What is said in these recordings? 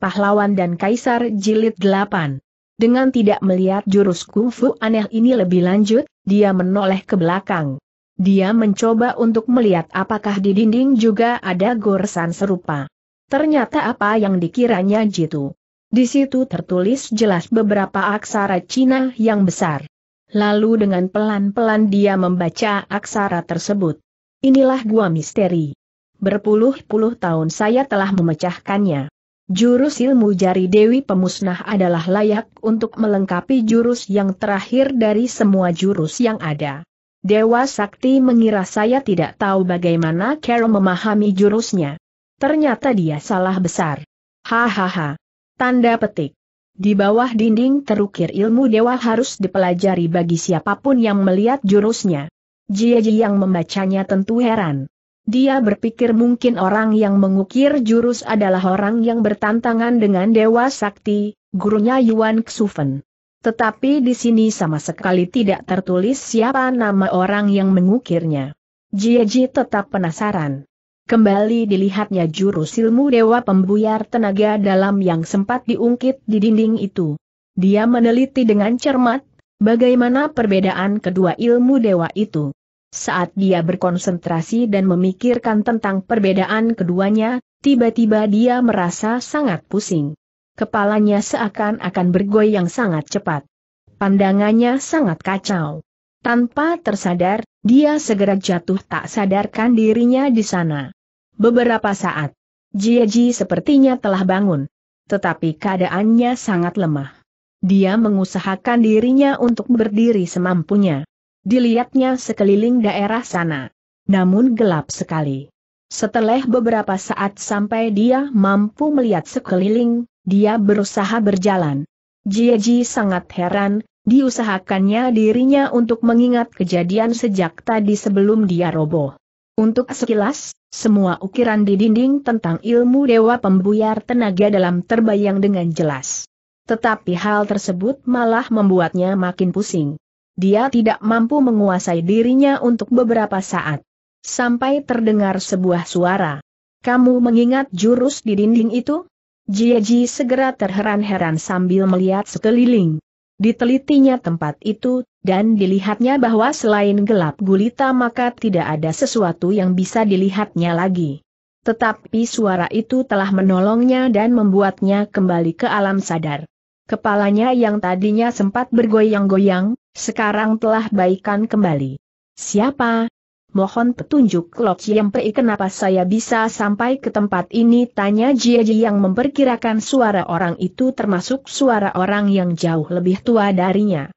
Pahlawan dan Kaisar Jilid 8. Dengan tidak melihat jurus kungfu aneh ini lebih lanjut, dia menoleh ke belakang. Dia mencoba untuk melihat apakah di dinding juga ada goresan serupa. Ternyata apa yang dikiranya jitu. Di situ tertulis jelas beberapa aksara Cina yang besar. Lalu dengan pelan-pelan dia membaca aksara tersebut. Inilah gua misteri. Berpuluh-puluh tahun saya telah memecahkannya. Jurus ilmu jari Dewi Pemusnah adalah layak untuk melengkapi jurus yang terakhir dari semua jurus yang ada. Dewa Sakti mengira saya tidak tahu bagaimana Carol memahami jurusnya. Ternyata dia salah besar. Hahaha. Tanda petik. Di bawah dinding terukir ilmu dewa harus dipelajari bagi siapapun yang melihat jurusnya. Jiaji yang membacanya tentu heran. Dia berpikir mungkin orang yang mengukir jurus adalah orang yang bertantangan dengan Dewa Sakti, gurunya Yuan Xufen. Tetapi di sini sama sekali tidak tertulis siapa nama orang yang mengukirnya. Jieji tetap penasaran. Kembali dilihatnya jurus ilmu Dewa Pembuyar Tenaga Dalam yang sempat diungkit di dinding itu. Dia meneliti dengan cermat, bagaimana perbedaan kedua ilmu dewa itu. Saat dia berkonsentrasi dan memikirkan tentang perbedaan keduanya, tiba-tiba dia merasa sangat pusing. Kepalanya seakan-akan bergoyang sangat cepat. Pandangannya sangat kacau. Tanpa tersadar, dia segera jatuh tak sadarkan dirinya di sana. Beberapa saat, Jiaji sepertinya telah bangun. Tetapi keadaannya sangat lemah. Dia mengusahakan dirinya untuk berdiri semampunya. Dilihatnya sekeliling daerah sana. Namun gelap sekali. Setelah beberapa saat sampai dia mampu melihat sekeliling, dia berusaha berjalan. Jieji sangat heran, diusahakannya dirinya untuk mengingat kejadian sejak tadi sebelum dia roboh. Untuk sekilas, semua ukiran di dinding tentang ilmu dewa pembuyar tenaga dalam terbayang dengan jelas. Tetapi hal tersebut malah membuatnya makin pusing. Dia tidak mampu menguasai dirinya untuk beberapa saat. Sampai terdengar sebuah suara. Kamu mengingat jurus di dinding itu? Jieji segera terheran-heran sambil melihat sekeliling. Ditelitinya tempat itu, dan dilihatnya bahwa selain gelap gulita maka tidak ada sesuatu yang bisa dilihatnya lagi. Tetapi suara itu telah menolongnya dan membuatnya kembali ke alam sadar. Kepalanya yang tadinya sempat bergoyang-goyang, sekarang telah baikan kembali. Siapa? Mohon petunjuk Lok Yempei kenapa saya bisa sampai ke tempat ini tanya Jie yang memperkirakan suara orang itu termasuk suara orang yang jauh lebih tua darinya.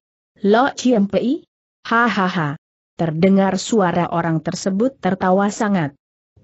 Lok Yempei? Hahaha. Terdengar suara orang tersebut tertawa sangat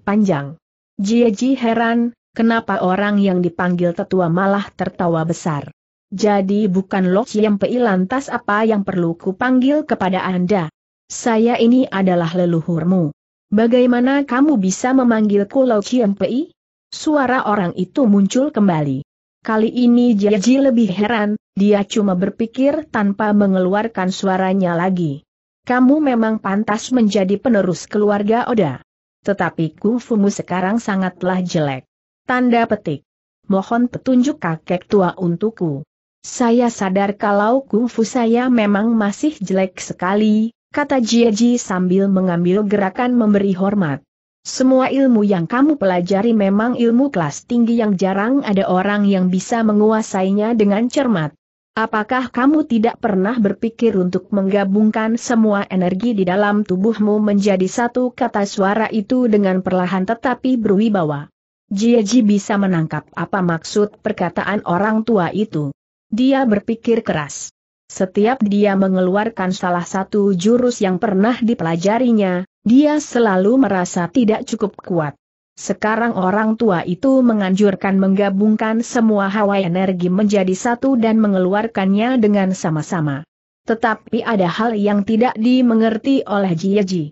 panjang. Jie heran, kenapa orang yang dipanggil tetua malah tertawa besar. Jadi bukan Lok Yam Pei lantas apa yang perlu kupanggil kepada Anda? Saya ini adalah leluhurmu. Bagaimana kamu bisa memanggilku Lok Yam Pei? Suara orang itu muncul kembali. Kali ini Jaji lebih heran, dia cuma berpikir tanpa mengeluarkan suaranya lagi. Kamu memang pantas menjadi penerus keluarga Oda. Tetapi kungfumu sekarang sangatlah jelek. Tanda petik. Mohon petunjuk kakek tua untukku. Saya sadar kalau kungfu saya memang masih jelek sekali, kata Jieji sambil mengambil gerakan memberi hormat. Semua ilmu yang kamu pelajari memang ilmu kelas tinggi yang jarang ada orang yang bisa menguasainya dengan cermat. Apakah kamu tidak pernah berpikir untuk menggabungkan semua energi di dalam tubuhmu menjadi satu kata suara itu dengan perlahan tetapi berwibawa? Jieji bisa menangkap apa maksud perkataan orang tua itu. Dia berpikir keras. Setiap dia mengeluarkan salah satu jurus yang pernah dipelajarinya, dia selalu merasa tidak cukup kuat. Sekarang orang tua itu menganjurkan menggabungkan semua hawa energi menjadi satu dan mengeluarkannya dengan sama-sama. Tetapi ada hal yang tidak dimengerti oleh Jieji.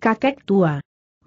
Kakek tua.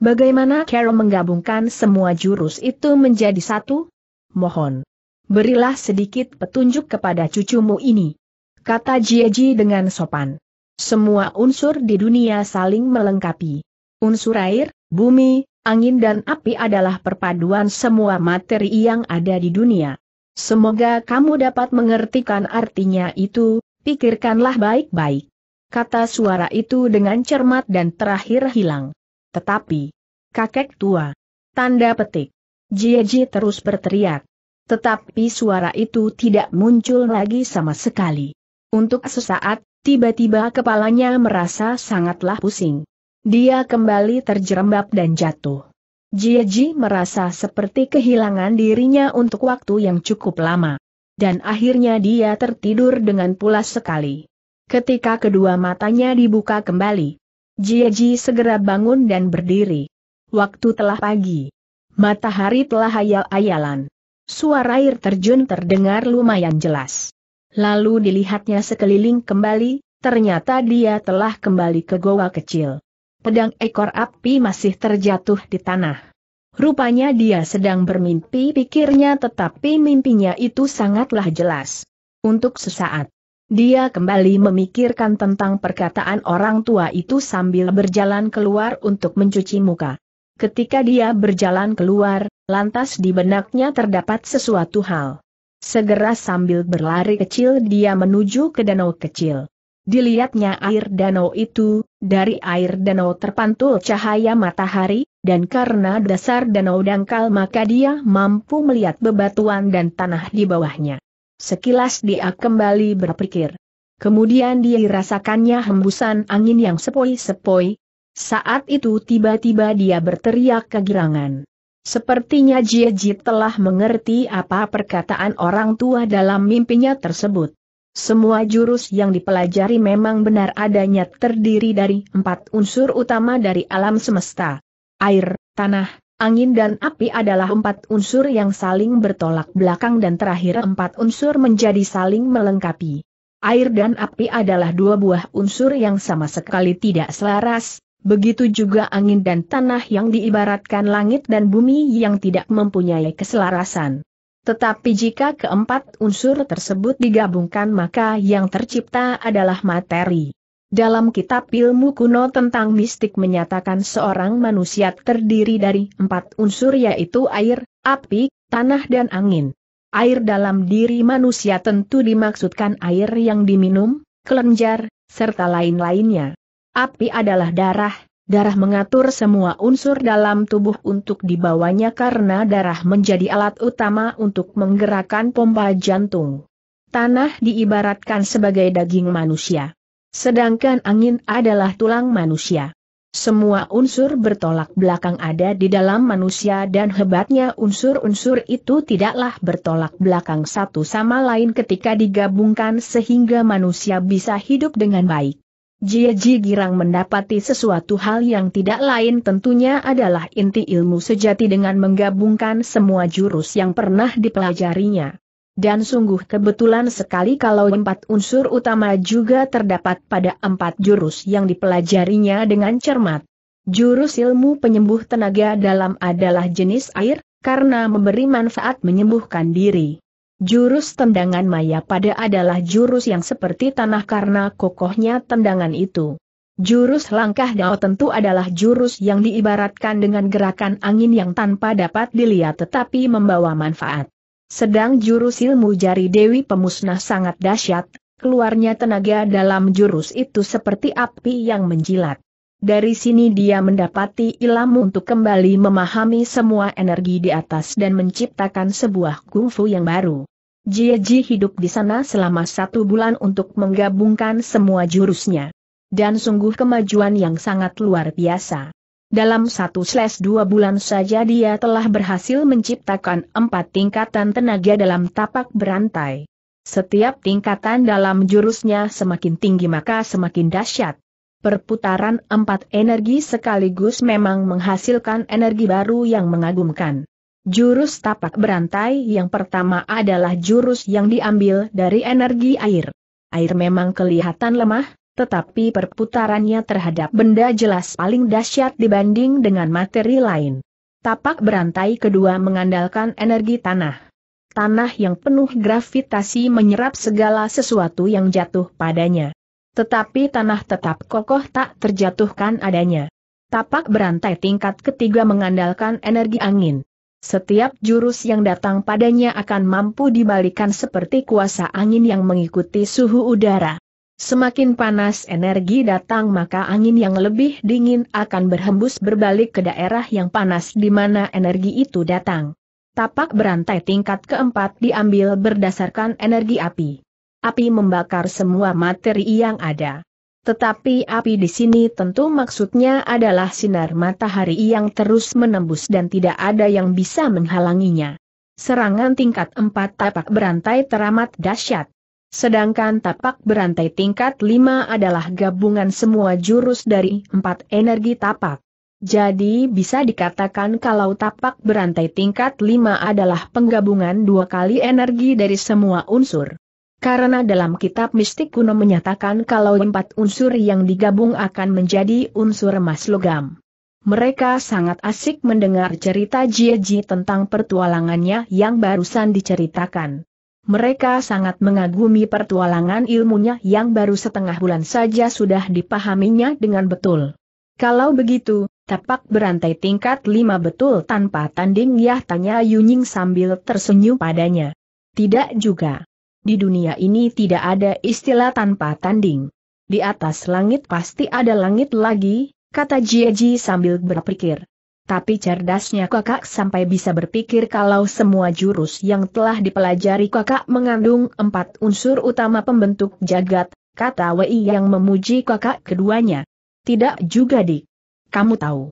Bagaimana Carol menggabungkan semua jurus itu menjadi satu? Mohon berilah sedikit petunjuk kepada cucumu ini. Kata Jieji dengan sopan. Semua unsur di dunia saling melengkapi. Unsur air, bumi, angin dan api adalah perpaduan semua materi yang ada di dunia. Semoga kamu dapat mengertikan artinya itu, pikirkanlah baik-baik. Kata suara itu dengan cermat dan terakhir hilang. Tetapi, kakek tua. Tanda petik. Jieji terus berteriak. Tetapi suara itu tidak muncul lagi sama sekali. Untuk sesaat, tiba-tiba kepalanya merasa sangatlah pusing. Dia kembali terjerembab dan jatuh. Jiaji merasa seperti kehilangan dirinya untuk waktu yang cukup lama. Dan akhirnya dia tertidur dengan pulas sekali. Ketika kedua matanya dibuka kembali, Jiaji segera bangun dan berdiri. Waktu telah pagi. Matahari telah hayal-ayalan. Suara air terjun terdengar lumayan jelas. Lalu dilihatnya sekeliling kembali, ternyata dia telah kembali ke goa kecil. Pedang ekor api masih terjatuh di tanah. Rupanya dia sedang bermimpi pikirnya tetapi mimpinya itu sangatlah jelas. Untuk sesaat, dia kembali memikirkan tentang perkataan orang tua itu sambil berjalan keluar untuk mencuci muka. Ketika dia berjalan keluar, Lantas di benaknya terdapat sesuatu hal. Segera sambil berlari kecil dia menuju ke danau kecil. Dilihatnya air danau itu, dari air danau terpantul cahaya matahari, dan karena dasar danau dangkal maka dia mampu melihat bebatuan dan tanah di bawahnya. Sekilas dia kembali berpikir. Kemudian dia rasakannya hembusan angin yang sepoi-sepoi. Saat itu tiba-tiba dia berteriak kegirangan. Sepertinya Jieji telah mengerti apa perkataan orang tua dalam mimpinya tersebut. Semua jurus yang dipelajari memang benar adanya terdiri dari empat unsur utama dari alam semesta. Air, tanah, angin dan api adalah empat unsur yang saling bertolak belakang dan terakhir empat unsur menjadi saling melengkapi. Air dan api adalah dua buah unsur yang sama sekali tidak selaras, Begitu juga angin dan tanah yang diibaratkan langit dan bumi yang tidak mempunyai keselarasan. Tetapi jika keempat unsur tersebut digabungkan maka yang tercipta adalah materi. Dalam kitab ilmu kuno tentang mistik menyatakan seorang manusia terdiri dari empat unsur yaitu air, api, tanah dan angin. Air dalam diri manusia tentu dimaksudkan air yang diminum, kelenjar, serta lain-lainnya. Api adalah darah, darah mengatur semua unsur dalam tubuh untuk dibawanya karena darah menjadi alat utama untuk menggerakkan pompa jantung. Tanah diibaratkan sebagai daging manusia. Sedangkan angin adalah tulang manusia. Semua unsur bertolak belakang ada di dalam manusia dan hebatnya unsur-unsur itu tidaklah bertolak belakang satu sama lain ketika digabungkan sehingga manusia bisa hidup dengan baik. Jie Ji girang mendapati sesuatu hal yang tidak lain tentunya adalah inti ilmu sejati dengan menggabungkan semua jurus yang pernah dipelajarinya. Dan sungguh kebetulan sekali kalau empat unsur utama juga terdapat pada empat jurus yang dipelajarinya dengan cermat. Jurus ilmu penyembuh tenaga dalam adalah jenis air, karena memberi manfaat menyembuhkan diri. Jurus tendangan maya pada adalah jurus yang seperti tanah karena kokohnya tendangan itu. Jurus langkah dao tentu adalah jurus yang diibaratkan dengan gerakan angin yang tanpa dapat dilihat tetapi membawa manfaat. Sedang jurus ilmu jari Dewi Pemusnah sangat dahsyat, keluarnya tenaga dalam jurus itu seperti api yang menjilat. Dari sini dia mendapati ilmu untuk kembali memahami semua energi di atas dan menciptakan sebuah kungfu yang baru. Jie Ji hidup di sana selama satu bulan untuk menggabungkan semua jurusnya. Dan sungguh kemajuan yang sangat luar biasa. Dalam satu slash dua bulan saja dia telah berhasil menciptakan empat tingkatan tenaga dalam tapak berantai. Setiap tingkatan dalam jurusnya semakin tinggi maka semakin dahsyat. Perputaran empat energi sekaligus memang menghasilkan energi baru yang mengagumkan. Jurus tapak berantai yang pertama adalah jurus yang diambil dari energi air. Air memang kelihatan lemah, tetapi perputarannya terhadap benda jelas paling dahsyat dibanding dengan materi lain. Tapak berantai kedua mengandalkan energi tanah. Tanah yang penuh gravitasi menyerap segala sesuatu yang jatuh padanya. Tetapi tanah tetap kokoh tak terjatuhkan adanya. Tapak berantai tingkat ketiga mengandalkan energi angin. Setiap jurus yang datang padanya akan mampu dibalikan seperti kuasa angin yang mengikuti suhu udara. Semakin panas energi datang maka angin yang lebih dingin akan berhembus berbalik ke daerah yang panas di mana energi itu datang. Tapak berantai tingkat keempat diambil berdasarkan energi api. Api membakar semua materi yang ada. Tetapi api di sini tentu maksudnya adalah sinar matahari yang terus menembus dan tidak ada yang bisa menghalanginya. Serangan tingkat 4 tapak berantai teramat dahsyat. Sedangkan tapak berantai tingkat 5 adalah gabungan semua jurus dari empat energi tapak. Jadi bisa dikatakan kalau tapak berantai tingkat 5 adalah penggabungan dua kali energi dari semua unsur. Karena dalam kitab mistik kuno menyatakan kalau empat unsur yang digabung akan menjadi unsur emas logam. Mereka sangat asik mendengar cerita Jieji tentang pertualangannya yang barusan diceritakan. Mereka sangat mengagumi pertualangan ilmunya yang baru setengah bulan saja sudah dipahaminya dengan betul. Kalau begitu, tapak berantai tingkat lima betul tanpa tanding ya tanya Yunying sambil tersenyum padanya. Tidak juga. Di dunia ini tidak ada istilah tanpa tanding. Di atas langit pasti ada langit lagi, kata Jieji sambil berpikir. Tapi cerdasnya kakak sampai bisa berpikir kalau semua jurus yang telah dipelajari kakak mengandung empat unsur utama pembentuk jagat, kata Wei yang memuji kakak keduanya. Tidak juga dik. Kamu tahu.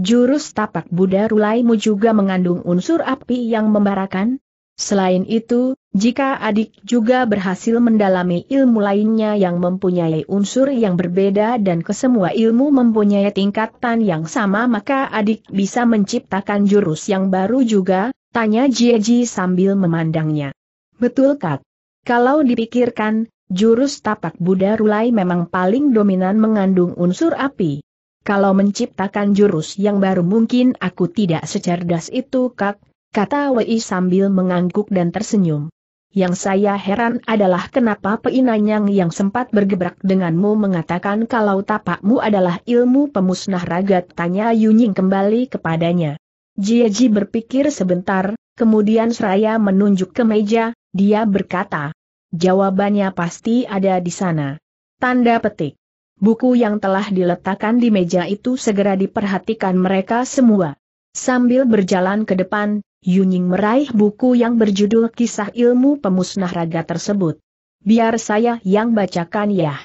Jurus tapak Buddha Rulaimu juga mengandung unsur api yang membarakan? Selain itu, jika adik juga berhasil mendalami ilmu lainnya yang mempunyai unsur yang berbeda dan kesemua ilmu mempunyai tingkatan yang sama maka adik bisa menciptakan jurus yang baru juga, tanya Jieji sambil memandangnya. Betul Kak. Kalau dipikirkan, jurus tapak Buddha Rulai memang paling dominan mengandung unsur api. Kalau menciptakan jurus yang baru mungkin aku tidak secerdas itu Kak, kata Wei sambil mengangguk dan tersenyum. Yang saya heran adalah kenapa Peinanyang yang sempat bergebrak denganmu mengatakan kalau tapakmu adalah ilmu pemusnah raga tanya Yunying kembali kepadanya. Jieji berpikir sebentar, kemudian seraya menunjuk ke meja, dia berkata. Jawabannya pasti ada di sana. Tanda petik. Buku yang telah diletakkan di meja itu segera diperhatikan mereka semua. Sambil berjalan ke depan, Yuning meraih buku yang berjudul Kisah Ilmu Pemusnah Raga tersebut. Biar saya yang bacakan ya.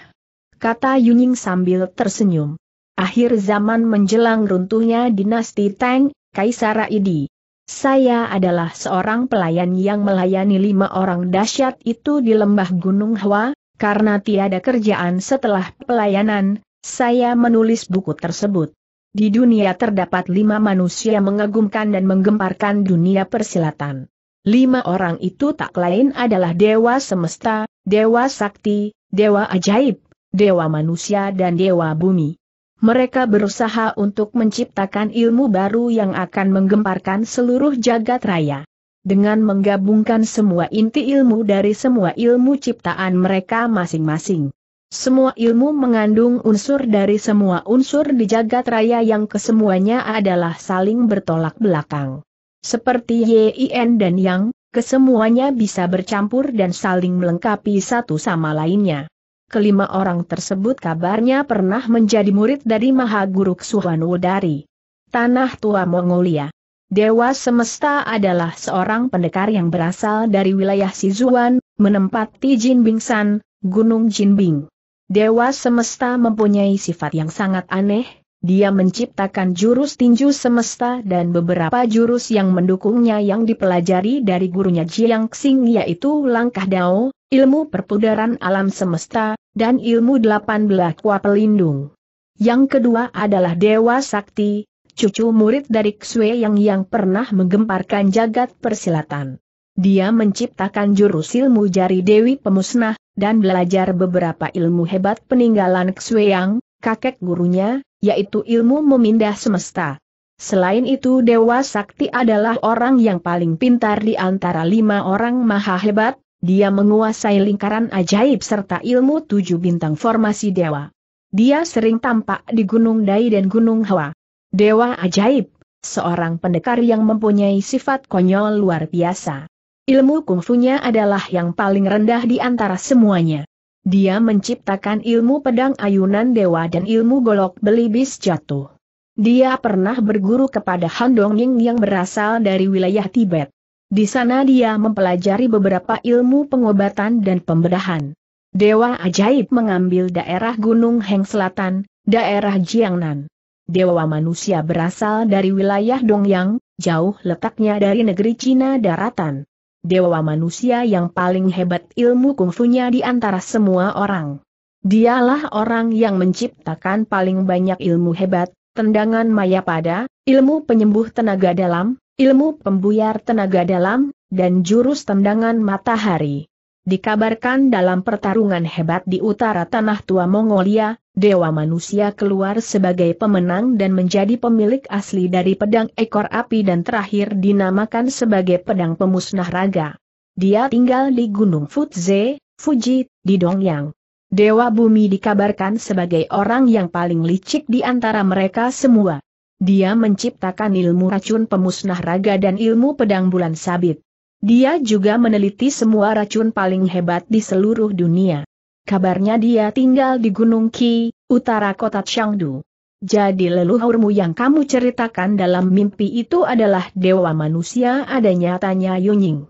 Kata Yuning sambil tersenyum. Akhir zaman menjelang runtuhnya dinasti Tang, Kaisar Idi. Saya adalah seorang pelayan yang melayani lima orang dahsyat itu di lembah Gunung Hua. karena tiada kerjaan setelah pelayanan, saya menulis buku tersebut. Di dunia terdapat lima manusia mengagumkan dan menggemparkan dunia persilatan. Lima orang itu tak lain adalah Dewa Semesta, Dewa Sakti, Dewa Ajaib, Dewa Manusia dan Dewa Bumi. Mereka berusaha untuk menciptakan ilmu baru yang akan menggemparkan seluruh jagat raya. Dengan menggabungkan semua inti ilmu dari semua ilmu ciptaan mereka masing-masing. Semua ilmu mengandung unsur dari semua unsur di jagat raya yang kesemuanya adalah saling bertolak belakang. Seperti Yin dan Yang, kesemuanya bisa bercampur dan saling melengkapi satu sama lainnya. Kelima orang tersebut kabarnya pernah menjadi murid dari Maha Guru Ksuhan Wudari. Tanah Tua Mongolia. Dewa Semesta adalah seorang pendekar yang berasal dari wilayah Sizuan, menempati Jinbingsan, Gunung Jinbing. Dewa semesta mempunyai sifat yang sangat aneh, dia menciptakan jurus tinju semesta dan beberapa jurus yang mendukungnya yang dipelajari dari gurunya Jiang Xing yaitu langkah dao, ilmu perpudaran alam semesta, dan ilmu delapan belah kua pelindung. Yang kedua adalah Dewa Sakti, cucu murid dari Xue yang yang pernah menggemparkan jagat persilatan. Dia menciptakan jurus ilmu jari Dewi Pemusnah, dan belajar beberapa ilmu hebat peninggalan Xueyang, kakek gurunya, yaitu ilmu memindah semesta. Selain itu Dewa Sakti adalah orang yang paling pintar di antara lima orang maha hebat, dia menguasai lingkaran ajaib serta ilmu tujuh bintang formasi dewa. Dia sering tampak di Gunung Dai dan Gunung Hawa. Dewa ajaib, seorang pendekar yang mempunyai sifat konyol luar biasa. Ilmu kungfunya adalah yang paling rendah di antara semuanya. Dia menciptakan ilmu pedang ayunan dewa dan ilmu golok belibis jatuh. Dia pernah berguru kepada Han Ying yang berasal dari wilayah Tibet. Di sana dia mempelajari beberapa ilmu pengobatan dan pembedahan. Dewa ajaib mengambil daerah Gunung Heng Selatan, daerah Jiangnan. Dewa manusia berasal dari wilayah Dongyang, jauh letaknya dari negeri Cina daratan dewa manusia yang paling hebat ilmu kungfunya di antara semua orang. Dialah orang yang menciptakan paling banyak ilmu hebat, tendangan maya pada, ilmu penyembuh tenaga dalam, ilmu pembuyar tenaga dalam, dan jurus tendangan matahari. Dikabarkan dalam pertarungan hebat di utara tanah tua Mongolia, Dewa Manusia keluar sebagai pemenang dan menjadi pemilik asli dari pedang ekor api dan terakhir dinamakan sebagai pedang pemusnah raga. Dia tinggal di Gunung Futze, Fuji, di Dongyang. Dewa Bumi dikabarkan sebagai orang yang paling licik di antara mereka semua. Dia menciptakan ilmu racun pemusnah raga dan ilmu pedang bulan sabit. Dia juga meneliti semua racun paling hebat di seluruh dunia. Kabarnya dia tinggal di Gunung Qi, utara kota Chengdu. Jadi leluhurmu yang kamu ceritakan dalam mimpi itu adalah dewa manusia adanya tanya Yunying.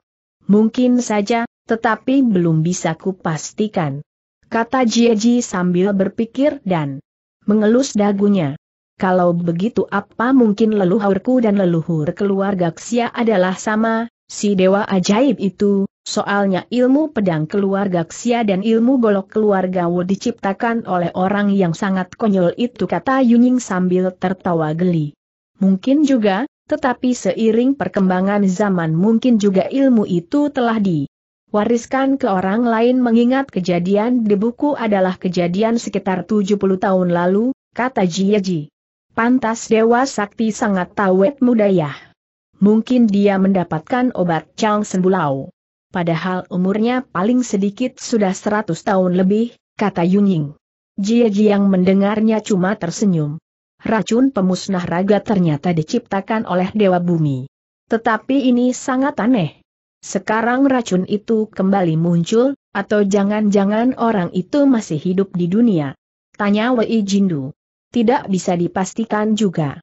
Mungkin saja, tetapi belum bisa kupastikan. Kata Jieji sambil berpikir dan mengelus dagunya. Kalau begitu apa mungkin leluhurku dan leluhur keluarga Xia adalah sama, Si dewa ajaib itu, soalnya ilmu pedang keluarga Xia dan ilmu golok keluarga Wu diciptakan oleh orang yang sangat konyol itu kata Yunying sambil tertawa geli. Mungkin juga, tetapi seiring perkembangan zaman mungkin juga ilmu itu telah di wariskan ke orang lain mengingat kejadian di buku adalah kejadian sekitar 70 tahun lalu, kata Jieji. Pantas Dewa Sakti sangat tawet mudayah mungkin dia mendapatkan obat Chang Senbulau. Padahal umurnya paling sedikit sudah 100 tahun lebih, kata Yunying. Jie Jiang mendengarnya cuma tersenyum. Racun pemusnah raga ternyata diciptakan oleh Dewa Bumi. Tetapi ini sangat aneh. Sekarang racun itu kembali muncul, atau jangan-jangan orang itu masih hidup di dunia? Tanya Wei Jindu. Tidak bisa dipastikan juga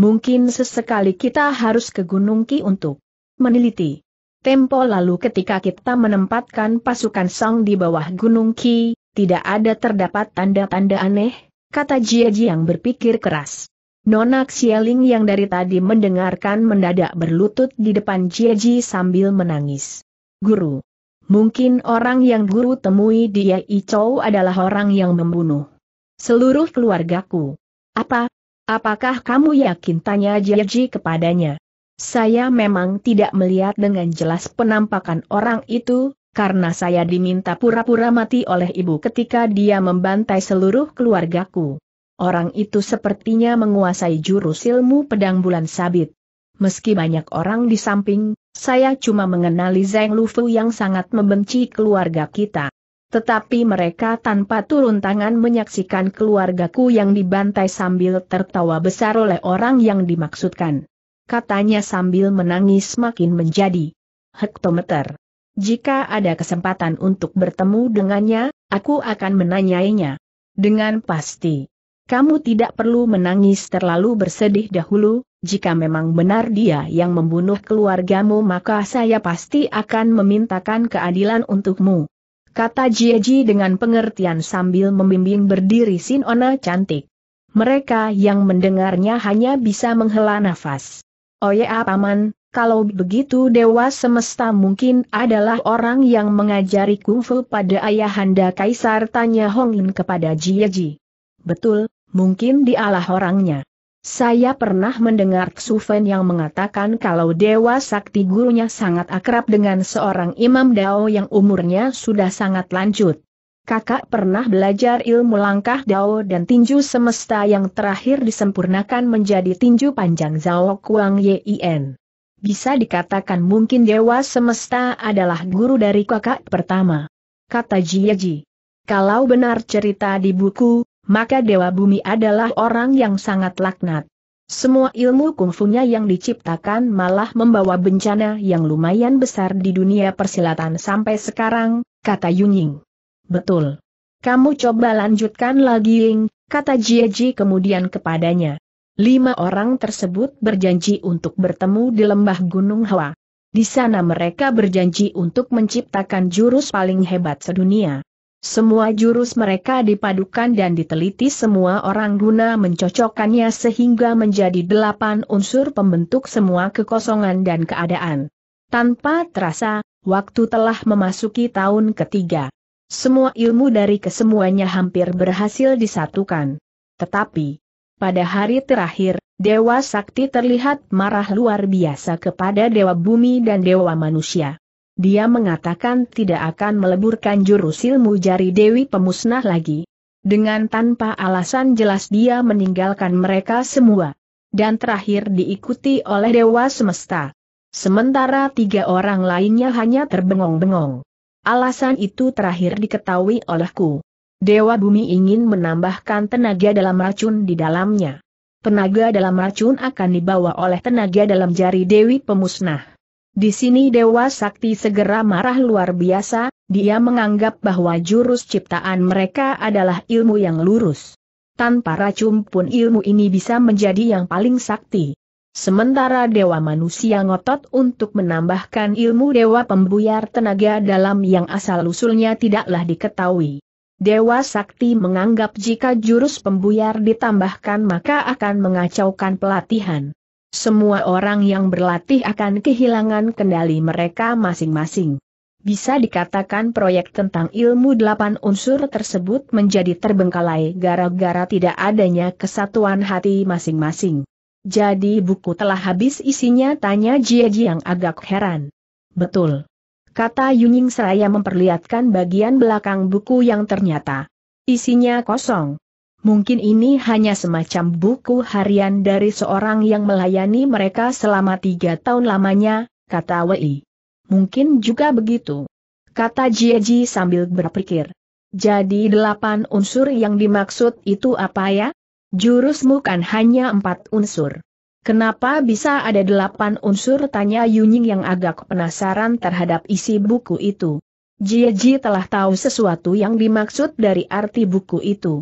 mungkin sesekali kita harus ke Gunung Ki untuk meneliti. Tempo lalu ketika kita menempatkan pasukan Song di bawah Gunung Ki, tidak ada terdapat tanda-tanda aneh, kata Jia Ji yang berpikir keras. Nona Xieling yang dari tadi mendengarkan mendadak berlutut di depan Jia Ji sambil menangis. Guru. Mungkin orang yang guru temui di Yai Chou adalah orang yang membunuh. Seluruh keluargaku. Apa, Apakah kamu yakin tanya Jiaji kepadanya? Saya memang tidak melihat dengan jelas penampakan orang itu, karena saya diminta pura-pura mati oleh ibu ketika dia membantai seluruh keluargaku. Orang itu sepertinya menguasai jurus ilmu pedang bulan sabit. Meski banyak orang di samping, saya cuma mengenali Zeng Lufu yang sangat membenci keluarga kita. Tetapi mereka tanpa turun tangan menyaksikan keluargaku yang dibantai sambil tertawa besar oleh orang yang dimaksudkan. Katanya sambil menangis makin menjadi hektometer. Jika ada kesempatan untuk bertemu dengannya, aku akan menanyainya. Dengan pasti. Kamu tidak perlu menangis terlalu bersedih dahulu, jika memang benar dia yang membunuh keluargamu maka saya pasti akan memintakan keadilan untukmu kata Jieji dengan pengertian sambil membimbing berdiri Sinona cantik. Mereka yang mendengarnya hanya bisa menghela nafas. Oh ya paman, kalau begitu dewa semesta mungkin adalah orang yang mengajari kungfu pada ayahanda kaisar tanya Hongin kepada Jieji. Betul, mungkin dialah orangnya. Saya pernah mendengar Xufen yang mengatakan kalau Dewa Sakti gurunya sangat akrab dengan seorang imam Dao yang umurnya sudah sangat lanjut. Kakak pernah belajar ilmu langkah Dao dan tinju semesta yang terakhir disempurnakan menjadi tinju panjang Zhao Kuang Yin. Bisa dikatakan mungkin Dewa Semesta adalah guru dari kakak pertama. Kata Jiaji. Kalau benar cerita di buku, maka Dewa Bumi adalah orang yang sangat laknat. Semua ilmu kungfunya yang diciptakan malah membawa bencana yang lumayan besar di dunia persilatan sampai sekarang, kata Yunying. Betul. Kamu coba lanjutkan lagi Ying, kata Jieji kemudian kepadanya. Lima orang tersebut berjanji untuk bertemu di lembah Gunung Hwa. Di sana mereka berjanji untuk menciptakan jurus paling hebat sedunia. Semua jurus mereka dipadukan dan diteliti semua orang guna mencocokkannya sehingga menjadi delapan unsur pembentuk semua kekosongan dan keadaan. Tanpa terasa, waktu telah memasuki tahun ketiga. Semua ilmu dari kesemuanya hampir berhasil disatukan. Tetapi, pada hari terakhir, Dewa Sakti terlihat marah luar biasa kepada Dewa Bumi dan Dewa Manusia dia mengatakan tidak akan meleburkan jurus ilmu jari Dewi Pemusnah lagi. Dengan tanpa alasan jelas dia meninggalkan mereka semua. Dan terakhir diikuti oleh Dewa Semesta. Sementara tiga orang lainnya hanya terbengong-bengong. Alasan itu terakhir diketahui olehku. Dewa Bumi ingin menambahkan tenaga dalam racun di dalamnya. Tenaga dalam racun akan dibawa oleh tenaga dalam jari Dewi Pemusnah. Di sini Dewa Sakti segera marah luar biasa, dia menganggap bahwa jurus ciptaan mereka adalah ilmu yang lurus. Tanpa racun pun ilmu ini bisa menjadi yang paling sakti. Sementara Dewa Manusia ngotot untuk menambahkan ilmu Dewa Pembuyar Tenaga Dalam yang asal-usulnya tidaklah diketahui. Dewa Sakti menganggap jika jurus pembuyar ditambahkan maka akan mengacaukan pelatihan. Semua orang yang berlatih akan kehilangan kendali mereka masing-masing. Bisa dikatakan proyek tentang ilmu delapan unsur tersebut menjadi terbengkalai gara-gara tidak adanya kesatuan hati masing-masing. Jadi buku telah habis isinya tanya Jie yang agak heran. Betul. Kata Yuning seraya memperlihatkan bagian belakang buku yang ternyata isinya kosong. Mungkin ini hanya semacam buku harian dari seorang yang melayani mereka selama tiga tahun lamanya, kata Wei. Mungkin juga begitu. Kata Jieji sambil berpikir. Jadi delapan unsur yang dimaksud itu apa ya? Jurusmu kan hanya empat unsur. Kenapa bisa ada delapan unsur? Tanya Yunying yang agak penasaran terhadap isi buku itu. Jieji telah tahu sesuatu yang dimaksud dari arti buku itu.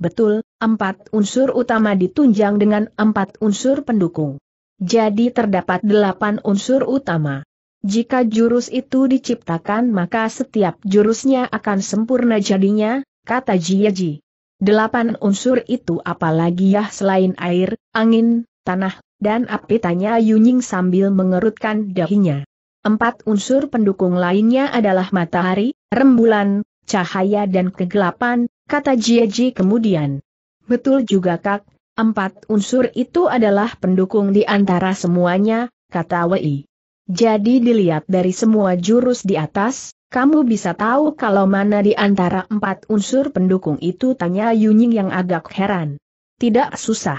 Betul, empat unsur utama ditunjang dengan empat unsur pendukung. Jadi terdapat delapan unsur utama. Jika jurus itu diciptakan maka setiap jurusnya akan sempurna jadinya, kata Jiyaji. Delapan unsur itu apalagi ya selain air, angin, tanah, dan api tanya Yunying sambil mengerutkan dahinya. Empat unsur pendukung lainnya adalah matahari, rembulan, cahaya dan kegelapan, kata Jieji kemudian. Betul juga kak, empat unsur itu adalah pendukung di antara semuanya, kata Wei. Jadi dilihat dari semua jurus di atas, kamu bisa tahu kalau mana di antara empat unsur pendukung itu tanya Yunying yang agak heran. Tidak susah.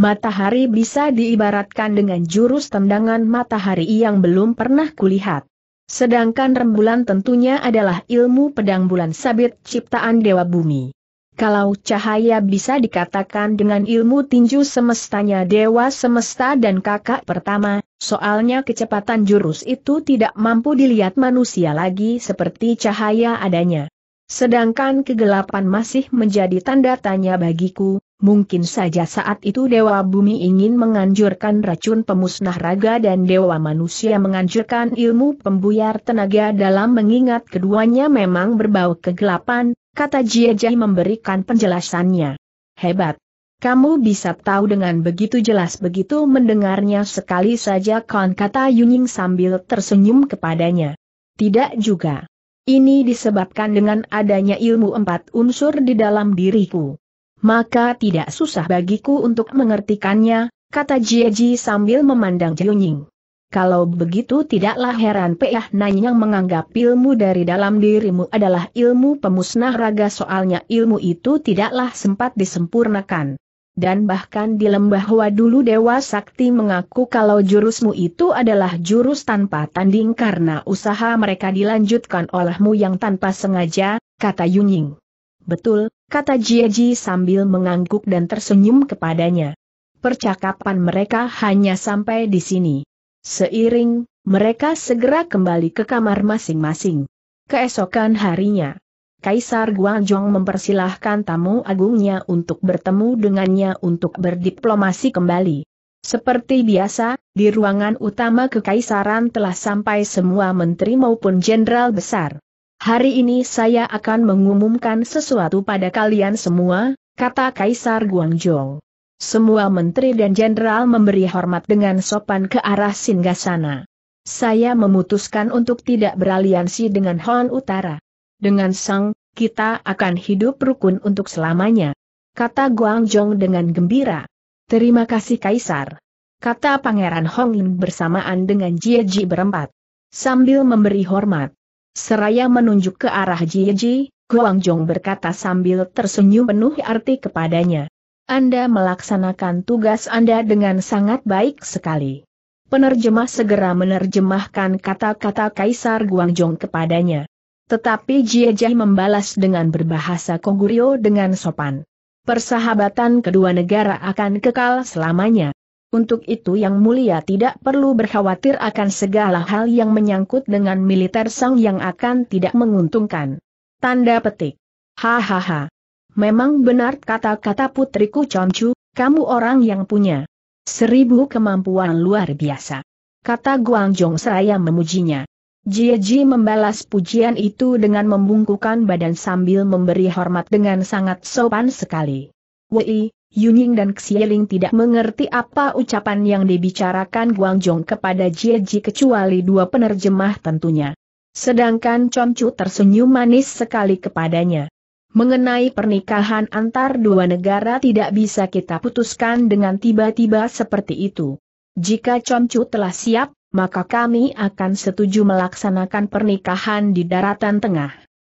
Matahari bisa diibaratkan dengan jurus tendangan matahari yang belum pernah kulihat. Sedangkan rembulan tentunya adalah ilmu pedang bulan sabit ciptaan Dewa Bumi. Kalau cahaya bisa dikatakan dengan ilmu tinju semestanya Dewa Semesta dan kakak pertama, soalnya kecepatan jurus itu tidak mampu dilihat manusia lagi seperti cahaya adanya. Sedangkan kegelapan masih menjadi tanda tanya bagiku, mungkin saja saat itu Dewa Bumi ingin menganjurkan racun pemusnah raga dan Dewa Manusia menganjurkan ilmu pembuyar tenaga dalam mengingat keduanya memang berbau kegelapan, kata Jiajai memberikan penjelasannya. Hebat! Kamu bisa tahu dengan begitu jelas begitu mendengarnya sekali saja kon kata Yuning sambil tersenyum kepadanya. Tidak juga. Ini disebabkan dengan adanya ilmu empat unsur di dalam diriku. Maka tidak susah bagiku untuk mengertikannya, kata Jieji sambil memandang Jiunying. Kalau begitu tidaklah heran Peah Nanyang yang menganggap ilmu dari dalam dirimu adalah ilmu pemusnah raga soalnya ilmu itu tidaklah sempat disempurnakan dan bahkan di lembah Wadulu Dewa Sakti mengaku kalau jurusmu itu adalah jurus tanpa tanding karena usaha mereka dilanjutkan olehmu yang tanpa sengaja, kata Yunying. Betul, kata Jieji sambil mengangguk dan tersenyum kepadanya. Percakapan mereka hanya sampai di sini. Seiring, mereka segera kembali ke kamar masing-masing. Keesokan harinya, Kaisar Guangzhong mempersilahkan tamu agungnya untuk bertemu dengannya untuk berdiplomasi kembali. Seperti biasa, di ruangan utama kekaisaran telah sampai semua menteri maupun jenderal besar. Hari ini saya akan mengumumkan sesuatu pada kalian semua, kata Kaisar Guangzhong. Semua menteri dan jenderal memberi hormat dengan sopan ke arah Singgasana. Saya memutuskan untuk tidak beraliansi dengan Hon Utara. Dengan Sang, kita akan hidup rukun untuk selamanya. Kata Guangzhong dengan gembira. Terima kasih Kaisar. Kata Pangeran Honglin bersamaan dengan Jieji berempat. Sambil memberi hormat. Seraya menunjuk ke arah Jieji, Guangzhong berkata sambil tersenyum penuh arti kepadanya. Anda melaksanakan tugas Anda dengan sangat baik sekali. Penerjemah segera menerjemahkan kata-kata Kaisar Guangzhong kepadanya. Tetapi Jai membalas dengan berbahasa Kongurio dengan sopan. Persahabatan kedua negara akan kekal selamanya. Untuk itu yang mulia tidak perlu berkhawatir akan segala hal yang menyangkut dengan militer sang yang akan tidak menguntungkan. Tanda petik. Hahaha. Memang benar kata-kata putriku Chomchu, kamu orang yang punya seribu kemampuan luar biasa. Kata Guangzhong saya seraya memujinya. Ji membalas pujian itu dengan membungkukan badan sambil memberi hormat dengan sangat sopan sekali. Wei, Yuning dan Xieling tidak mengerti apa ucapan yang dibicarakan Guangzhong kepada Ji kecuali dua penerjemah tentunya. Sedangkan Chonchu tersenyum manis sekali kepadanya. Mengenai pernikahan antar dua negara tidak bisa kita putuskan dengan tiba-tiba seperti itu. Jika Chonchu telah siap, maka kami akan setuju melaksanakan pernikahan di daratan tengah.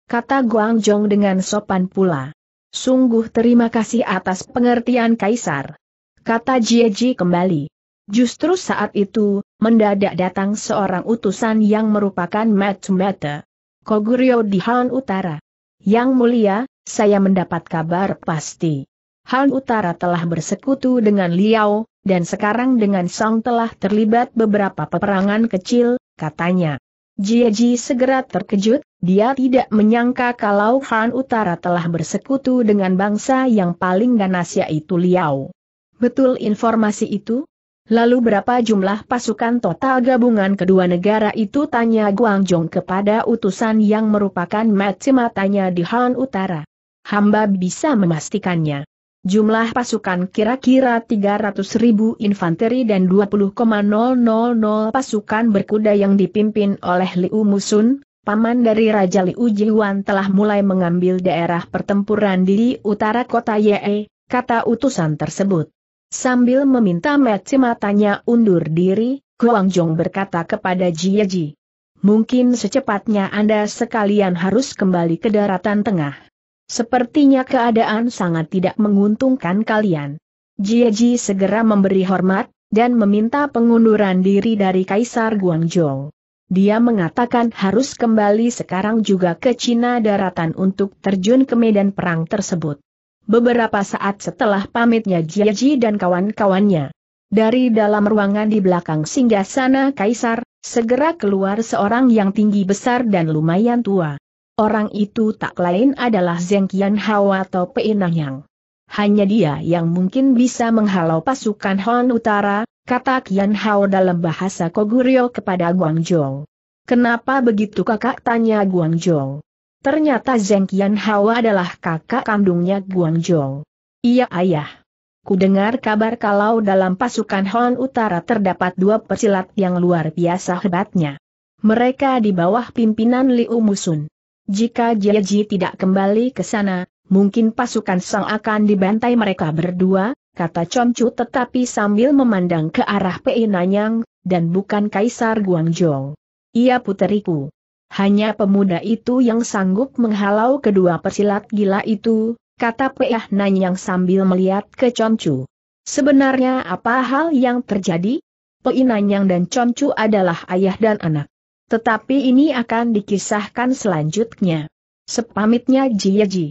Kata Guangzhong dengan sopan pula. Sungguh terima kasih atas pengertian Kaisar. Kata Jieji kembali. Justru saat itu, mendadak datang seorang utusan yang merupakan Matsumata. Koguryo di Han Utara. Yang mulia, saya mendapat kabar pasti. Han Utara telah bersekutu dengan Liao, dan sekarang dengan Song telah terlibat beberapa peperangan kecil, katanya. Ji segera terkejut, dia tidak menyangka kalau Han Utara telah bersekutu dengan bangsa yang paling ganas yaitu Liao. Betul informasi itu? Lalu berapa jumlah pasukan total gabungan kedua negara itu tanya Guangzhong kepada utusan yang merupakan macam matanya di Han Utara. Hamba bisa memastikannya. Jumlah pasukan kira-kira 300 ribu infanteri dan 20,000 pasukan berkuda yang dipimpin oleh Liu Musun, paman dari Raja Liu Jiwan telah mulai mengambil daerah pertempuran di utara kota Ye, kata utusan tersebut. Sambil meminta Metsi matanya undur diri, Guang Jong berkata kepada Jie Ji. Mungkin secepatnya Anda sekalian harus kembali ke daratan tengah. Sepertinya keadaan sangat tidak menguntungkan kalian. Jieji segera memberi hormat, dan meminta pengunduran diri dari Kaisar Guangzhou. Dia mengatakan harus kembali sekarang juga ke Cina daratan untuk terjun ke medan perang tersebut. Beberapa saat setelah pamitnya Jieji dan kawan-kawannya. Dari dalam ruangan di belakang singgasana Kaisar, segera keluar seorang yang tinggi besar dan lumayan tua. Orang itu tak lain adalah Zeng Kian Hao atau Nanyang. Hanya dia yang mungkin bisa menghalau pasukan Hon Utara, kata Kian Hao dalam bahasa Koguryo kepada Guangzhou. Kenapa begitu kakak tanya Guangzhou? Ternyata Zeng Kian Hao adalah kakak kandungnya Guangzhou. Iya ayah. Ku dengar kabar kalau dalam pasukan Hon Utara terdapat dua pesilat yang luar biasa hebatnya. Mereka di bawah pimpinan Liu Musun. Jika Jiaji tidak kembali ke sana, mungkin pasukan Sang akan dibantai mereka berdua, kata Comcu tetapi sambil memandang ke arah Pei Nanyang, dan bukan Kaisar Guangzhou. ia puteriku. Hanya pemuda itu yang sanggup menghalau kedua persilat gila itu, kata Pei Nanyang sambil melihat ke Comcu. Sebenarnya apa hal yang terjadi? Pei Nanyang dan Comcu adalah ayah dan anak. Tetapi ini akan dikisahkan selanjutnya. Sepamitnya Jie Ji.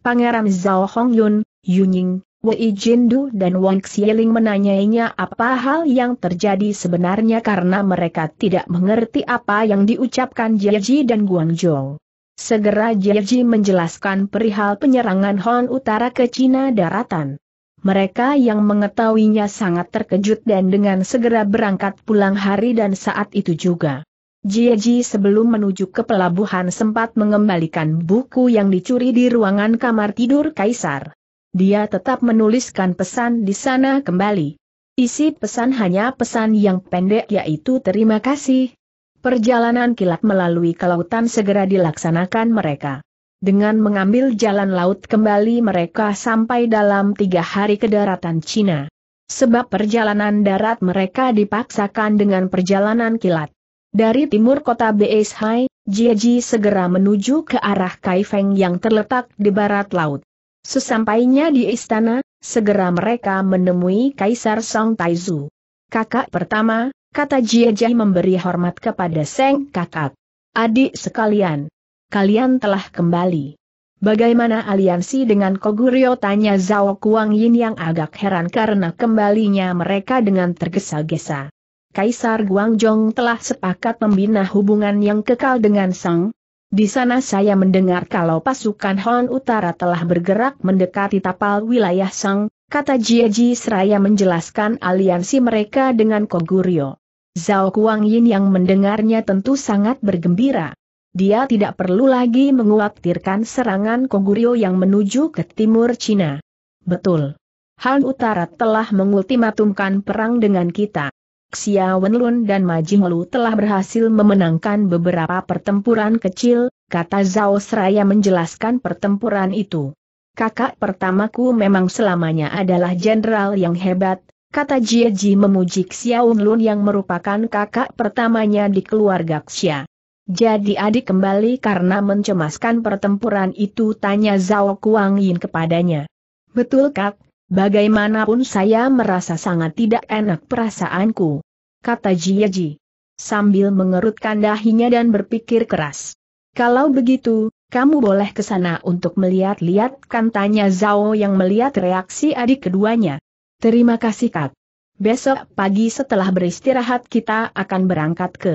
Pangeran Zhao Hong Yun, Yuning, Wei Jindu dan Wang Xieling menanyainya apa hal yang terjadi sebenarnya karena mereka tidak mengerti apa yang diucapkan Jie Ji dan Guangzhou. Segera Jie Ji menjelaskan perihal penyerangan Hon Utara ke Cina daratan. Mereka yang mengetahuinya sangat terkejut dan dengan segera berangkat pulang hari dan saat itu juga. Jieji sebelum menuju ke pelabuhan sempat mengembalikan buku yang dicuri di ruangan kamar tidur Kaisar. Dia tetap menuliskan pesan di sana kembali. Isi pesan hanya pesan yang pendek yaitu terima kasih. Perjalanan kilat melalui kelautan segera dilaksanakan mereka. Dengan mengambil jalan laut kembali mereka sampai dalam tiga hari ke daratan Cina. Sebab perjalanan darat mereka dipaksakan dengan perjalanan kilat. Dari timur kota Beishai, Jieji segera menuju ke arah Kaifeng yang terletak di barat laut. Sesampainya di istana, segera mereka menemui Kaisar Song Taizu. Kakak pertama, kata Jieji memberi hormat kepada Seng kakak. Adik sekalian, kalian telah kembali. Bagaimana aliansi dengan Koguryo tanya Zhao Kuang Yin yang agak heran karena kembalinya mereka dengan tergesa-gesa. Kaisar Guangzhong telah sepakat membina hubungan yang kekal dengan Sang. Di sana saya mendengar kalau pasukan Hon Utara telah bergerak mendekati tapal wilayah Sang, kata Ji Seraya menjelaskan aliansi mereka dengan Koguryo. Zhao Kuang yang mendengarnya tentu sangat bergembira. Dia tidak perlu lagi menguaktirkan serangan Koguryo yang menuju ke timur Cina. Betul. Han Utara telah mengultimatumkan perang dengan kita. Xia Wenlun dan Ma Jinglu telah berhasil memenangkan beberapa pertempuran kecil, kata Zhao Sraya menjelaskan pertempuran itu. Kakak pertamaku memang selamanya adalah jenderal yang hebat, kata Jie Ji memuji Xia Wenlun yang merupakan kakak pertamanya di keluarga Xia. Jadi adik kembali karena mencemaskan pertempuran itu tanya Zhao Kuang Yin kepadanya. Betul kak, Bagaimanapun saya merasa sangat tidak enak perasaanku. Kata Jiaji. Sambil mengerutkan dahinya dan berpikir keras. Kalau begitu, kamu boleh ke sana untuk melihat-lihat kan tanya Zhao yang melihat reaksi adik keduanya. Terima kasih Kak. Besok pagi setelah beristirahat kita akan berangkat ke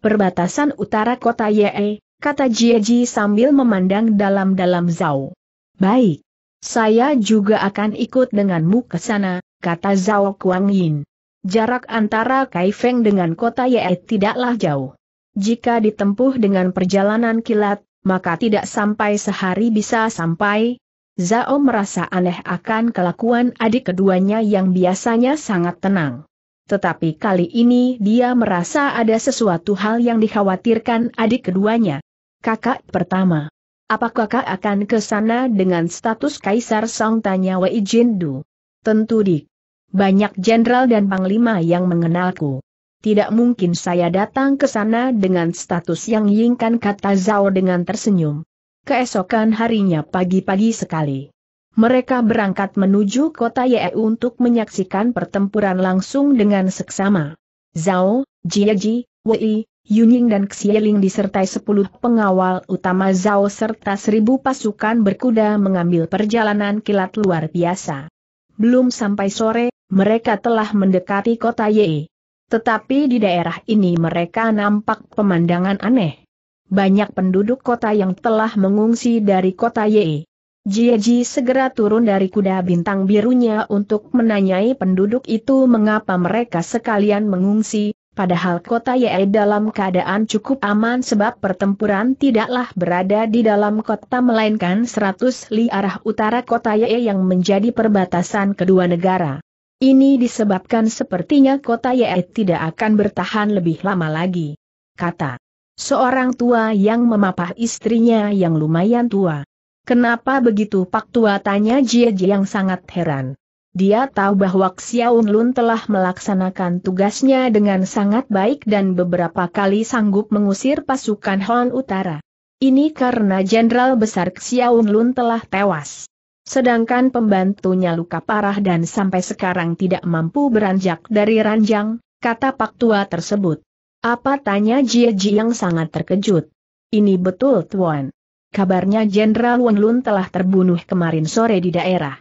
perbatasan utara kota Ye, kata Jiaji sambil memandang dalam-dalam Zhao. Baik. Saya juga akan ikut denganmu ke sana, kata Zhao Kuang Yin. Jarak antara Kaifeng dengan kota Ye tidaklah jauh. Jika ditempuh dengan perjalanan kilat, maka tidak sampai sehari bisa sampai. Zhao merasa aneh akan kelakuan adik keduanya yang biasanya sangat tenang. Tetapi kali ini dia merasa ada sesuatu hal yang dikhawatirkan adik keduanya. Kakak pertama. Apakah kau akan ke sana dengan status Kaisar Song tanya Wei Jindu? Tentu dik. Banyak jenderal dan panglima yang mengenalku. Tidak mungkin saya datang ke sana dengan status yang yingkan kata Zhao dengan tersenyum. Keesokan harinya pagi-pagi sekali. Mereka berangkat menuju kota Ye untuk menyaksikan pertempuran langsung dengan seksama. Zhao, Jiaji, Wei, Yuning dan Xieling disertai sepuluh pengawal utama Zhao serta seribu pasukan berkuda mengambil perjalanan kilat luar biasa. Belum sampai sore, mereka telah mendekati kota Ye. Tetapi di daerah ini mereka nampak pemandangan aneh. Banyak penduduk kota yang telah mengungsi dari kota Ye. Jieji segera turun dari kuda bintang birunya untuk menanyai penduduk itu mengapa mereka sekalian mengungsi, Padahal kota Ye dalam keadaan cukup aman sebab pertempuran tidaklah berada di dalam kota melainkan 100 li arah utara kota Ye yang menjadi perbatasan kedua negara. Ini disebabkan sepertinya kota Ye tidak akan bertahan lebih lama lagi. Kata seorang tua yang memapah istrinya yang lumayan tua. Kenapa begitu Pak Tua tanya Jie Jie yang sangat heran. Dia tahu bahwa Xiaun Lun telah melaksanakan tugasnya dengan sangat baik dan beberapa kali sanggup mengusir pasukan Han Utara. Ini karena Jenderal Besar Xiaun Lun telah tewas. Sedangkan pembantunya luka parah dan sampai sekarang tidak mampu beranjak dari ranjang, kata Pak Tua tersebut. Apa tanya Jie Ji yang sangat terkejut. Ini betul Tuan. Kabarnya Jenderal Wen Lun telah terbunuh kemarin sore di daerah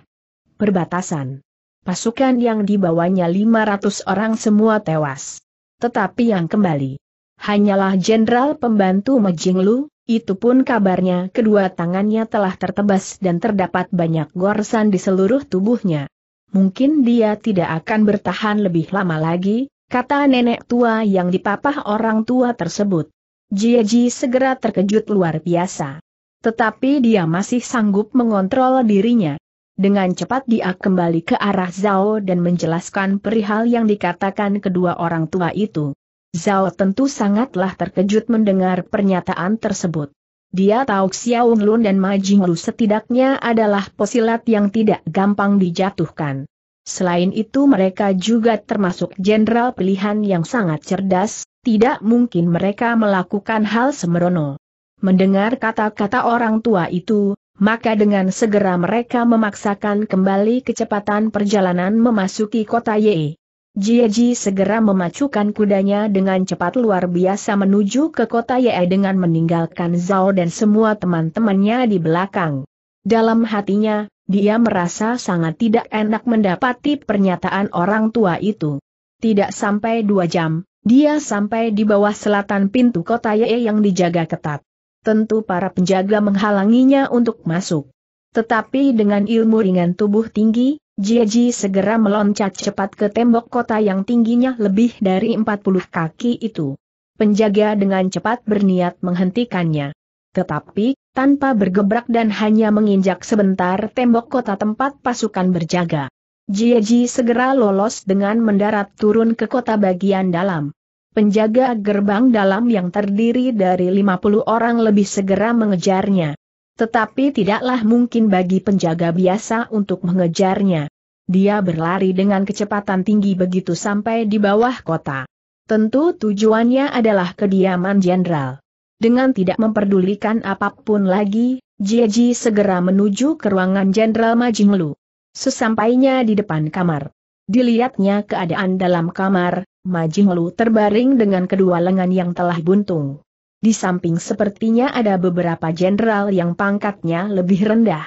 perbatasan. Pasukan yang dibawanya 500 orang semua tewas. Tetapi yang kembali hanyalah jenderal pembantu Mejinglu, itu pun kabarnya kedua tangannya telah tertebas dan terdapat banyak gorsan di seluruh tubuhnya. Mungkin dia tidak akan bertahan lebih lama lagi, kata nenek tua yang dipapah orang tua tersebut. Jiaji segera terkejut luar biasa. Tetapi dia masih sanggup mengontrol dirinya. Dengan cepat dia kembali ke arah Zhao dan menjelaskan perihal yang dikatakan kedua orang tua itu. Zhao tentu sangatlah terkejut mendengar pernyataan tersebut. Dia tahu Xiao Lun dan Ma Jinglu setidaknya adalah posilat yang tidak gampang dijatuhkan. Selain itu mereka juga termasuk jenderal pilihan yang sangat cerdas, tidak mungkin mereka melakukan hal semerono. Mendengar kata-kata orang tua itu, maka dengan segera mereka memaksakan kembali kecepatan perjalanan memasuki kota Ye. Jieji segera memacukan kudanya dengan cepat luar biasa menuju ke kota Ye dengan meninggalkan Zhao dan semua teman-temannya di belakang. Dalam hatinya, dia merasa sangat tidak enak mendapati pernyataan orang tua itu. Tidak sampai dua jam, dia sampai di bawah selatan pintu kota Ye yang dijaga ketat tentu para penjaga menghalanginya untuk masuk. Tetapi dengan ilmu ringan tubuh tinggi, Jieji segera meloncat cepat ke tembok kota yang tingginya lebih dari 40 kaki itu. Penjaga dengan cepat berniat menghentikannya. Tetapi, tanpa bergebrak dan hanya menginjak sebentar tembok kota tempat pasukan berjaga. Jieji segera lolos dengan mendarat turun ke kota bagian dalam. Penjaga gerbang dalam yang terdiri dari 50 orang lebih segera mengejarnya. Tetapi tidaklah mungkin bagi penjaga biasa untuk mengejarnya. Dia berlari dengan kecepatan tinggi begitu sampai di bawah kota. Tentu tujuannya adalah kediaman jenderal. Dengan tidak memperdulikan apapun lagi, Jiji segera menuju ke ruangan jenderal Majinglu. Sesampainya di depan kamar. Dilihatnya keadaan dalam kamar, Majing Lu terbaring dengan kedua lengan yang telah buntung. Di samping sepertinya ada beberapa jenderal yang pangkatnya lebih rendah.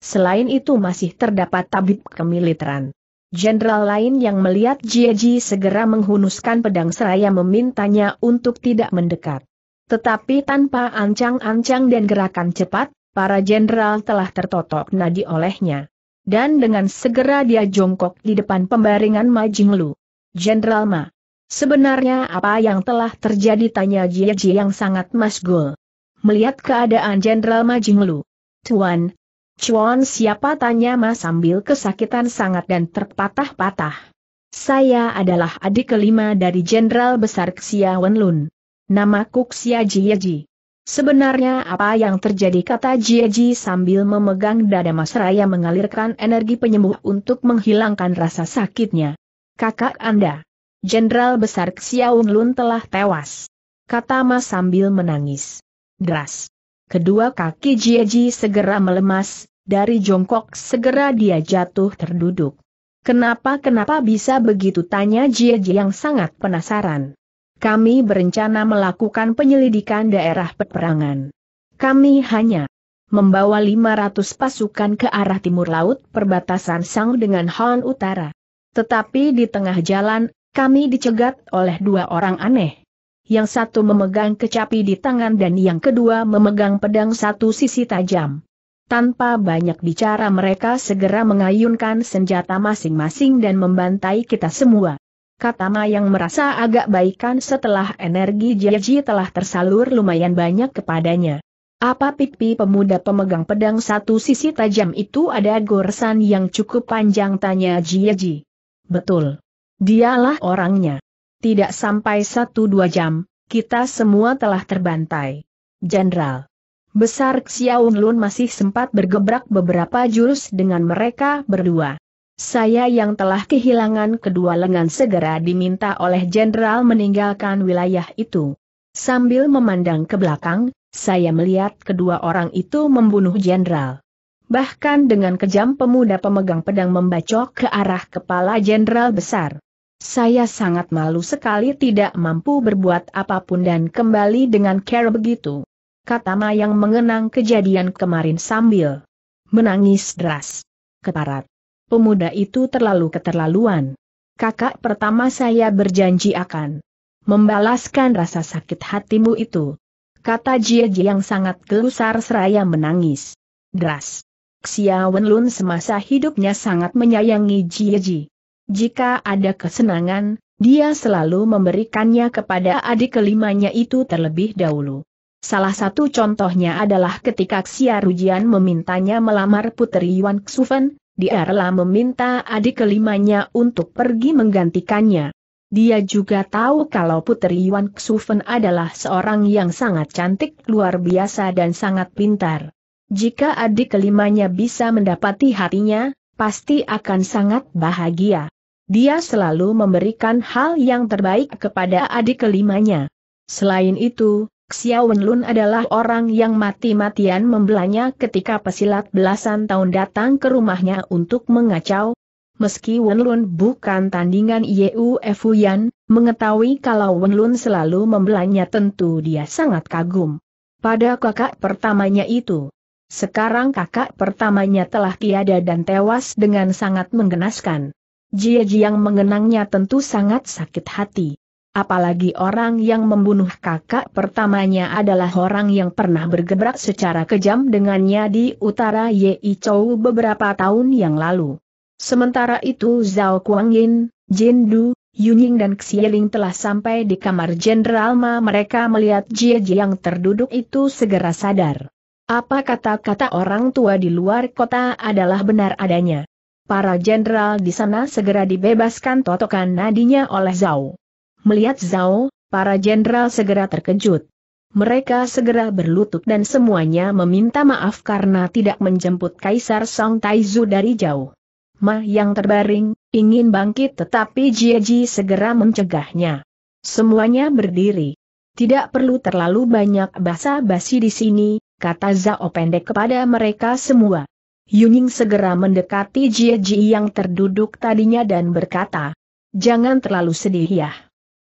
Selain itu masih terdapat tabib kemiliteran. Jenderal lain yang melihat Jieji segera menghunuskan pedang seraya memintanya untuk tidak mendekat. Tetapi tanpa ancang-ancang dan gerakan cepat, para jenderal telah tertotok nadi olehnya. Dan dengan segera dia jongkok di depan pembaringan Majing Lu. Jenderal Ma, Sebenarnya apa yang telah terjadi tanya Jie Jie yang sangat masgul. Melihat keadaan Jenderal Lu. Tuan, Chuan siapa tanya Mas sambil kesakitan sangat dan terpatah-patah. Saya adalah adik kelima dari Jenderal Besar Xia Wenlun. Namaku Xia Jie Ji. Sebenarnya apa yang terjadi kata Jie Ji sambil memegang dada Mas Raya mengalirkan energi penyembuh untuk menghilangkan rasa sakitnya. Kakak Anda. Jenderal Besar Xiaon Lun telah tewas. Kata Mas sambil menangis. Deras. Kedua kaki Jieji segera melemas, dari jongkok segera dia jatuh terduduk. Kenapa-kenapa bisa begitu tanya Jieji yang sangat penasaran. Kami berencana melakukan penyelidikan daerah peperangan. Kami hanya membawa 500 pasukan ke arah timur laut perbatasan Sang dengan Han Utara. Tetapi di tengah jalan kami dicegat oleh dua orang aneh. Yang satu memegang kecapi di tangan dan yang kedua memegang pedang satu sisi tajam. Tanpa banyak bicara mereka segera mengayunkan senjata masing-masing dan membantai kita semua. Kata yang merasa agak baikan setelah energi Jeji telah tersalur lumayan banyak kepadanya. Apa pipi pemuda pemegang pedang satu sisi tajam itu ada goresan yang cukup panjang tanya Jieji? Betul. Dialah orangnya. Tidak sampai satu dua jam, kita semua telah terbantai. Jenderal. Besar Xiaoun Lun masih sempat bergebrak beberapa jurus dengan mereka berdua. Saya yang telah kehilangan kedua lengan segera diminta oleh jenderal meninggalkan wilayah itu. Sambil memandang ke belakang, saya melihat kedua orang itu membunuh jenderal. Bahkan dengan kejam pemuda pemegang pedang membacok ke arah kepala jenderal besar. Saya sangat malu sekali tidak mampu berbuat apapun dan kembali dengan care begitu. Kata Mayang mengenang kejadian kemarin sambil menangis deras. Keparat. Pemuda itu terlalu keterlaluan. Kakak pertama saya berjanji akan membalaskan rasa sakit hatimu itu. Kata Jie Jie yang sangat gelusar seraya menangis. Deras. Xia Wenlun semasa hidupnya sangat menyayangi Jie Jie. Jika ada kesenangan, dia selalu memberikannya kepada adik kelimanya itu terlebih dahulu. Salah satu contohnya adalah ketika Xia Rujian memintanya melamar putri Yuan Xufen, dia rela meminta adik kelimanya untuk pergi menggantikannya. Dia juga tahu kalau putri Yuan Xufen adalah seorang yang sangat cantik luar biasa dan sangat pintar. Jika adik kelimanya bisa mendapati hatinya, pasti akan sangat bahagia. Dia selalu memberikan hal yang terbaik kepada adik kelimanya. Selain itu, Xiao Wenlun adalah orang yang mati-matian membelanya ketika pesilat belasan tahun datang ke rumahnya untuk mengacau. Meski Wenlun bukan tandingan Yeuf Yan, mengetahui kalau Wenlun selalu membelanya tentu dia sangat kagum. Pada kakak pertamanya itu. Sekarang kakak pertamanya telah tiada dan tewas dengan sangat mengenaskan. Jie Jiang mengenangnya tentu sangat sakit hati. Apalagi orang yang membunuh kakak pertamanya adalah orang yang pernah bergebrak secara kejam dengannya di utara Yei Chou beberapa tahun yang lalu. Sementara itu Zhao Kuangin, Jin Du, Yunying dan Xieling telah sampai di kamar Jenderal Ma mereka melihat Jie yang terduduk itu segera sadar. Apa kata-kata orang tua di luar kota adalah benar adanya para jenderal di sana segera dibebaskan totokan nadinya oleh Zhao. Melihat Zhao, para jenderal segera terkejut. Mereka segera berlutut dan semuanya meminta maaf karena tidak menjemput Kaisar Song Taizu dari jauh. Ma yang terbaring, ingin bangkit tetapi Ji segera mencegahnya. Semuanya berdiri. Tidak perlu terlalu banyak basa-basi di sini, kata Zhao pendek kepada mereka semua. Yuning segera mendekati Jie Ji yang terduduk tadinya dan berkata, Jangan terlalu sedih ya.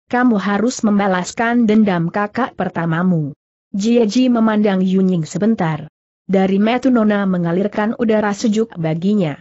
Kamu harus membalaskan dendam kakak pertamamu. Jie Ji memandang Yuning sebentar. Dari metu nona mengalirkan udara sejuk baginya.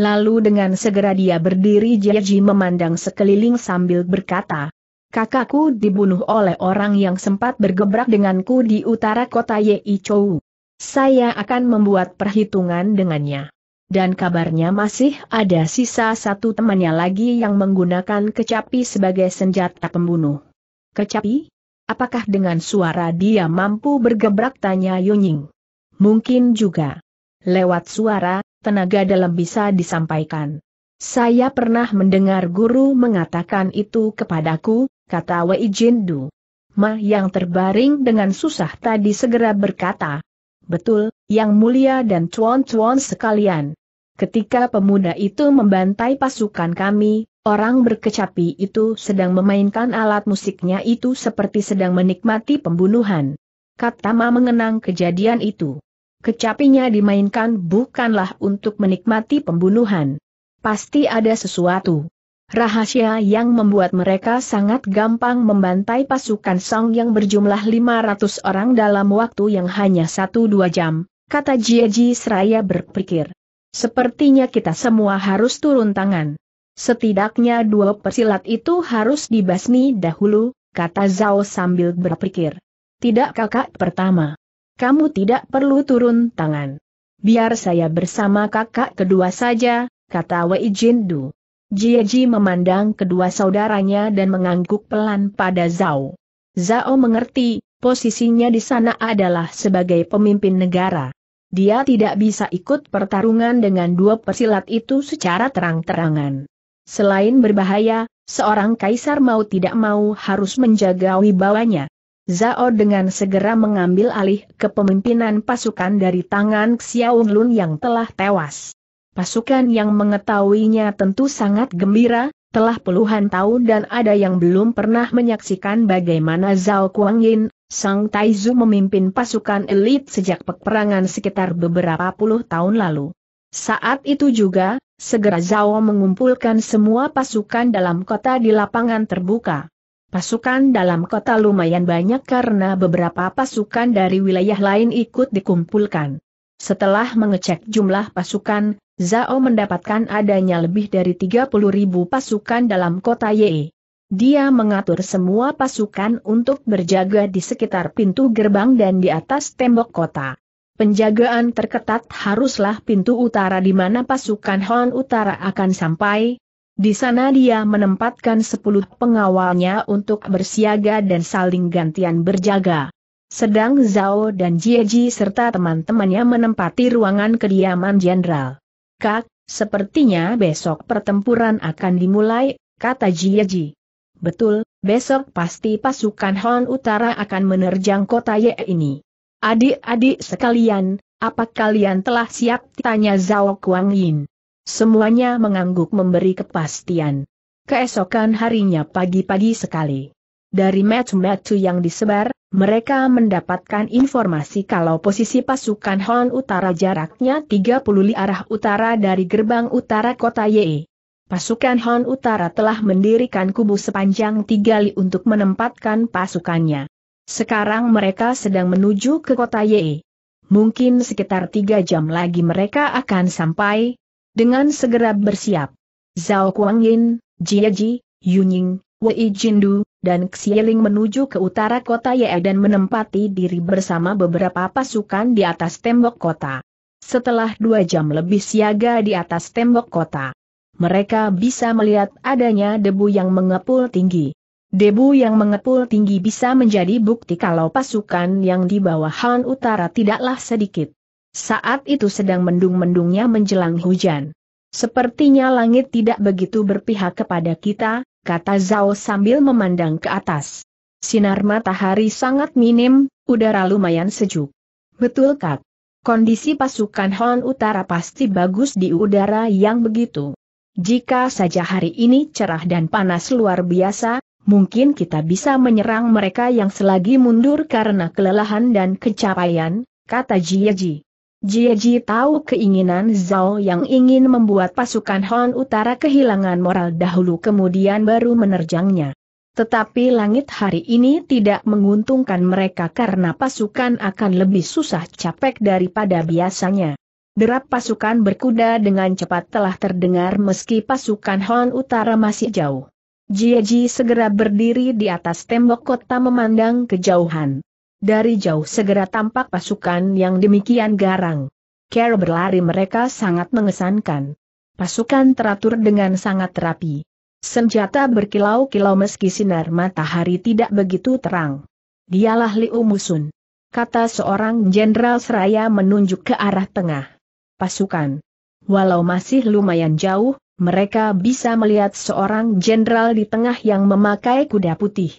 Lalu dengan segera dia berdiri Jie Ji memandang sekeliling sambil berkata, Kakakku dibunuh oleh orang yang sempat bergebrak denganku di utara kota Yei Chou. Saya akan membuat perhitungan dengannya. Dan kabarnya masih ada sisa satu temannya lagi yang menggunakan kecapi sebagai senjata pembunuh. Kecapi? Apakah dengan suara dia mampu bergebrak tanya Yunying? Mungkin juga. Lewat suara, tenaga dalam bisa disampaikan. Saya pernah mendengar guru mengatakan itu kepadaku, kata Wei Jindu. Ma yang terbaring dengan susah tadi segera berkata, Betul, Yang Mulia dan cuan-cuan sekalian. Ketika pemuda itu membantai pasukan kami, orang berkecapi itu sedang memainkan alat musiknya itu seperti sedang menikmati pembunuhan. Katama mengenang kejadian itu. Kecapinya dimainkan bukanlah untuk menikmati pembunuhan. Pasti ada sesuatu. Rahasia yang membuat mereka sangat gampang membantai pasukan Song yang berjumlah 500 orang dalam waktu yang hanya 1-2 jam, kata Jia Ji seraya berpikir. Sepertinya kita semua harus turun tangan. Setidaknya dua persilat itu harus dibasmi dahulu, kata Zhao sambil berpikir. Tidak kakak pertama. Kamu tidak perlu turun tangan. Biar saya bersama kakak kedua saja, kata Wei Jindu. Jieji memandang kedua saudaranya dan mengangguk pelan pada Zhao. Zhao mengerti, posisinya di sana adalah sebagai pemimpin negara. Dia tidak bisa ikut pertarungan dengan dua pesilat itu secara terang-terangan. Selain berbahaya, seorang kaisar mau tidak mau harus menjaga wibawanya. Zhao dengan segera mengambil alih kepemimpinan pasukan dari tangan Lun yang telah tewas. Pasukan yang mengetahuinya tentu sangat gembira, telah puluhan tahun dan ada yang belum pernah menyaksikan bagaimana Zhao Kuangyin, Sang Taizu memimpin pasukan elit sejak peperangan sekitar beberapa puluh tahun lalu. Saat itu juga, segera Zhao mengumpulkan semua pasukan dalam kota di lapangan terbuka. Pasukan dalam kota lumayan banyak karena beberapa pasukan dari wilayah lain ikut dikumpulkan. Setelah mengecek jumlah pasukan, Zao mendapatkan adanya lebih dari 30 ribu pasukan dalam kota Ye. Dia mengatur semua pasukan untuk berjaga di sekitar pintu gerbang dan di atas tembok kota. Penjagaan terketat haruslah pintu utara di mana pasukan Hon Utara akan sampai. Di sana dia menempatkan 10 pengawalnya untuk bersiaga dan saling gantian berjaga. Sedang Zhao dan Jieji serta teman-temannya menempati ruangan kediaman jenderal. Kak, sepertinya besok pertempuran akan dimulai, kata Jieji. Betul, besok pasti pasukan Hon Utara akan menerjang kota Ye ini. Adik-adik sekalian, apa kalian telah siap? Tanya Zhao Kuang Yin. Semuanya mengangguk memberi kepastian. Keesokan harinya pagi-pagi sekali. Dari metu-metu yang disebar, mereka mendapatkan informasi kalau posisi pasukan Hon Utara jaraknya 30 li arah utara dari gerbang utara kota Ye. Pasukan Hon Utara telah mendirikan kubu sepanjang 3 li untuk menempatkan pasukannya. Sekarang mereka sedang menuju ke kota Ye. Mungkin sekitar 3 jam lagi mereka akan sampai. Dengan segera bersiap. Zhao Kuangin, Jia Yunying, Wei Jindu, dan Xieling menuju ke utara kota Ye dan menempati diri bersama beberapa pasukan di atas tembok kota. Setelah dua jam lebih siaga di atas tembok kota, mereka bisa melihat adanya debu yang mengepul tinggi. Debu yang mengepul tinggi bisa menjadi bukti kalau pasukan yang di bawah Han Utara tidaklah sedikit. Saat itu sedang mendung-mendungnya menjelang hujan. Sepertinya langit tidak begitu berpihak kepada kita, kata Zhao sambil memandang ke atas. Sinar matahari sangat minim, udara lumayan sejuk. Betul kak. Kondisi pasukan Hon Utara pasti bagus di udara yang begitu. Jika saja hari ini cerah dan panas luar biasa, mungkin kita bisa menyerang mereka yang selagi mundur karena kelelahan dan kecapaian, kata Jieji. Ji tahu keinginan Zhao yang ingin membuat pasukan Hon Utara kehilangan moral dahulu kemudian baru menerjangnya. Tetapi langit hari ini tidak menguntungkan mereka karena pasukan akan lebih susah capek daripada biasanya. Derap pasukan berkuda dengan cepat telah terdengar meski pasukan Hon Utara masih jauh. Jieji segera berdiri di atas tembok kota memandang kejauhan. Dari jauh segera tampak pasukan yang demikian garang. Care berlari mereka sangat mengesankan. Pasukan teratur dengan sangat rapi. Senjata berkilau-kilau meski sinar matahari tidak begitu terang. Dialah Liu Musun. Kata seorang jenderal seraya menunjuk ke arah tengah. Pasukan. Walau masih lumayan jauh, mereka bisa melihat seorang jenderal di tengah yang memakai kuda putih.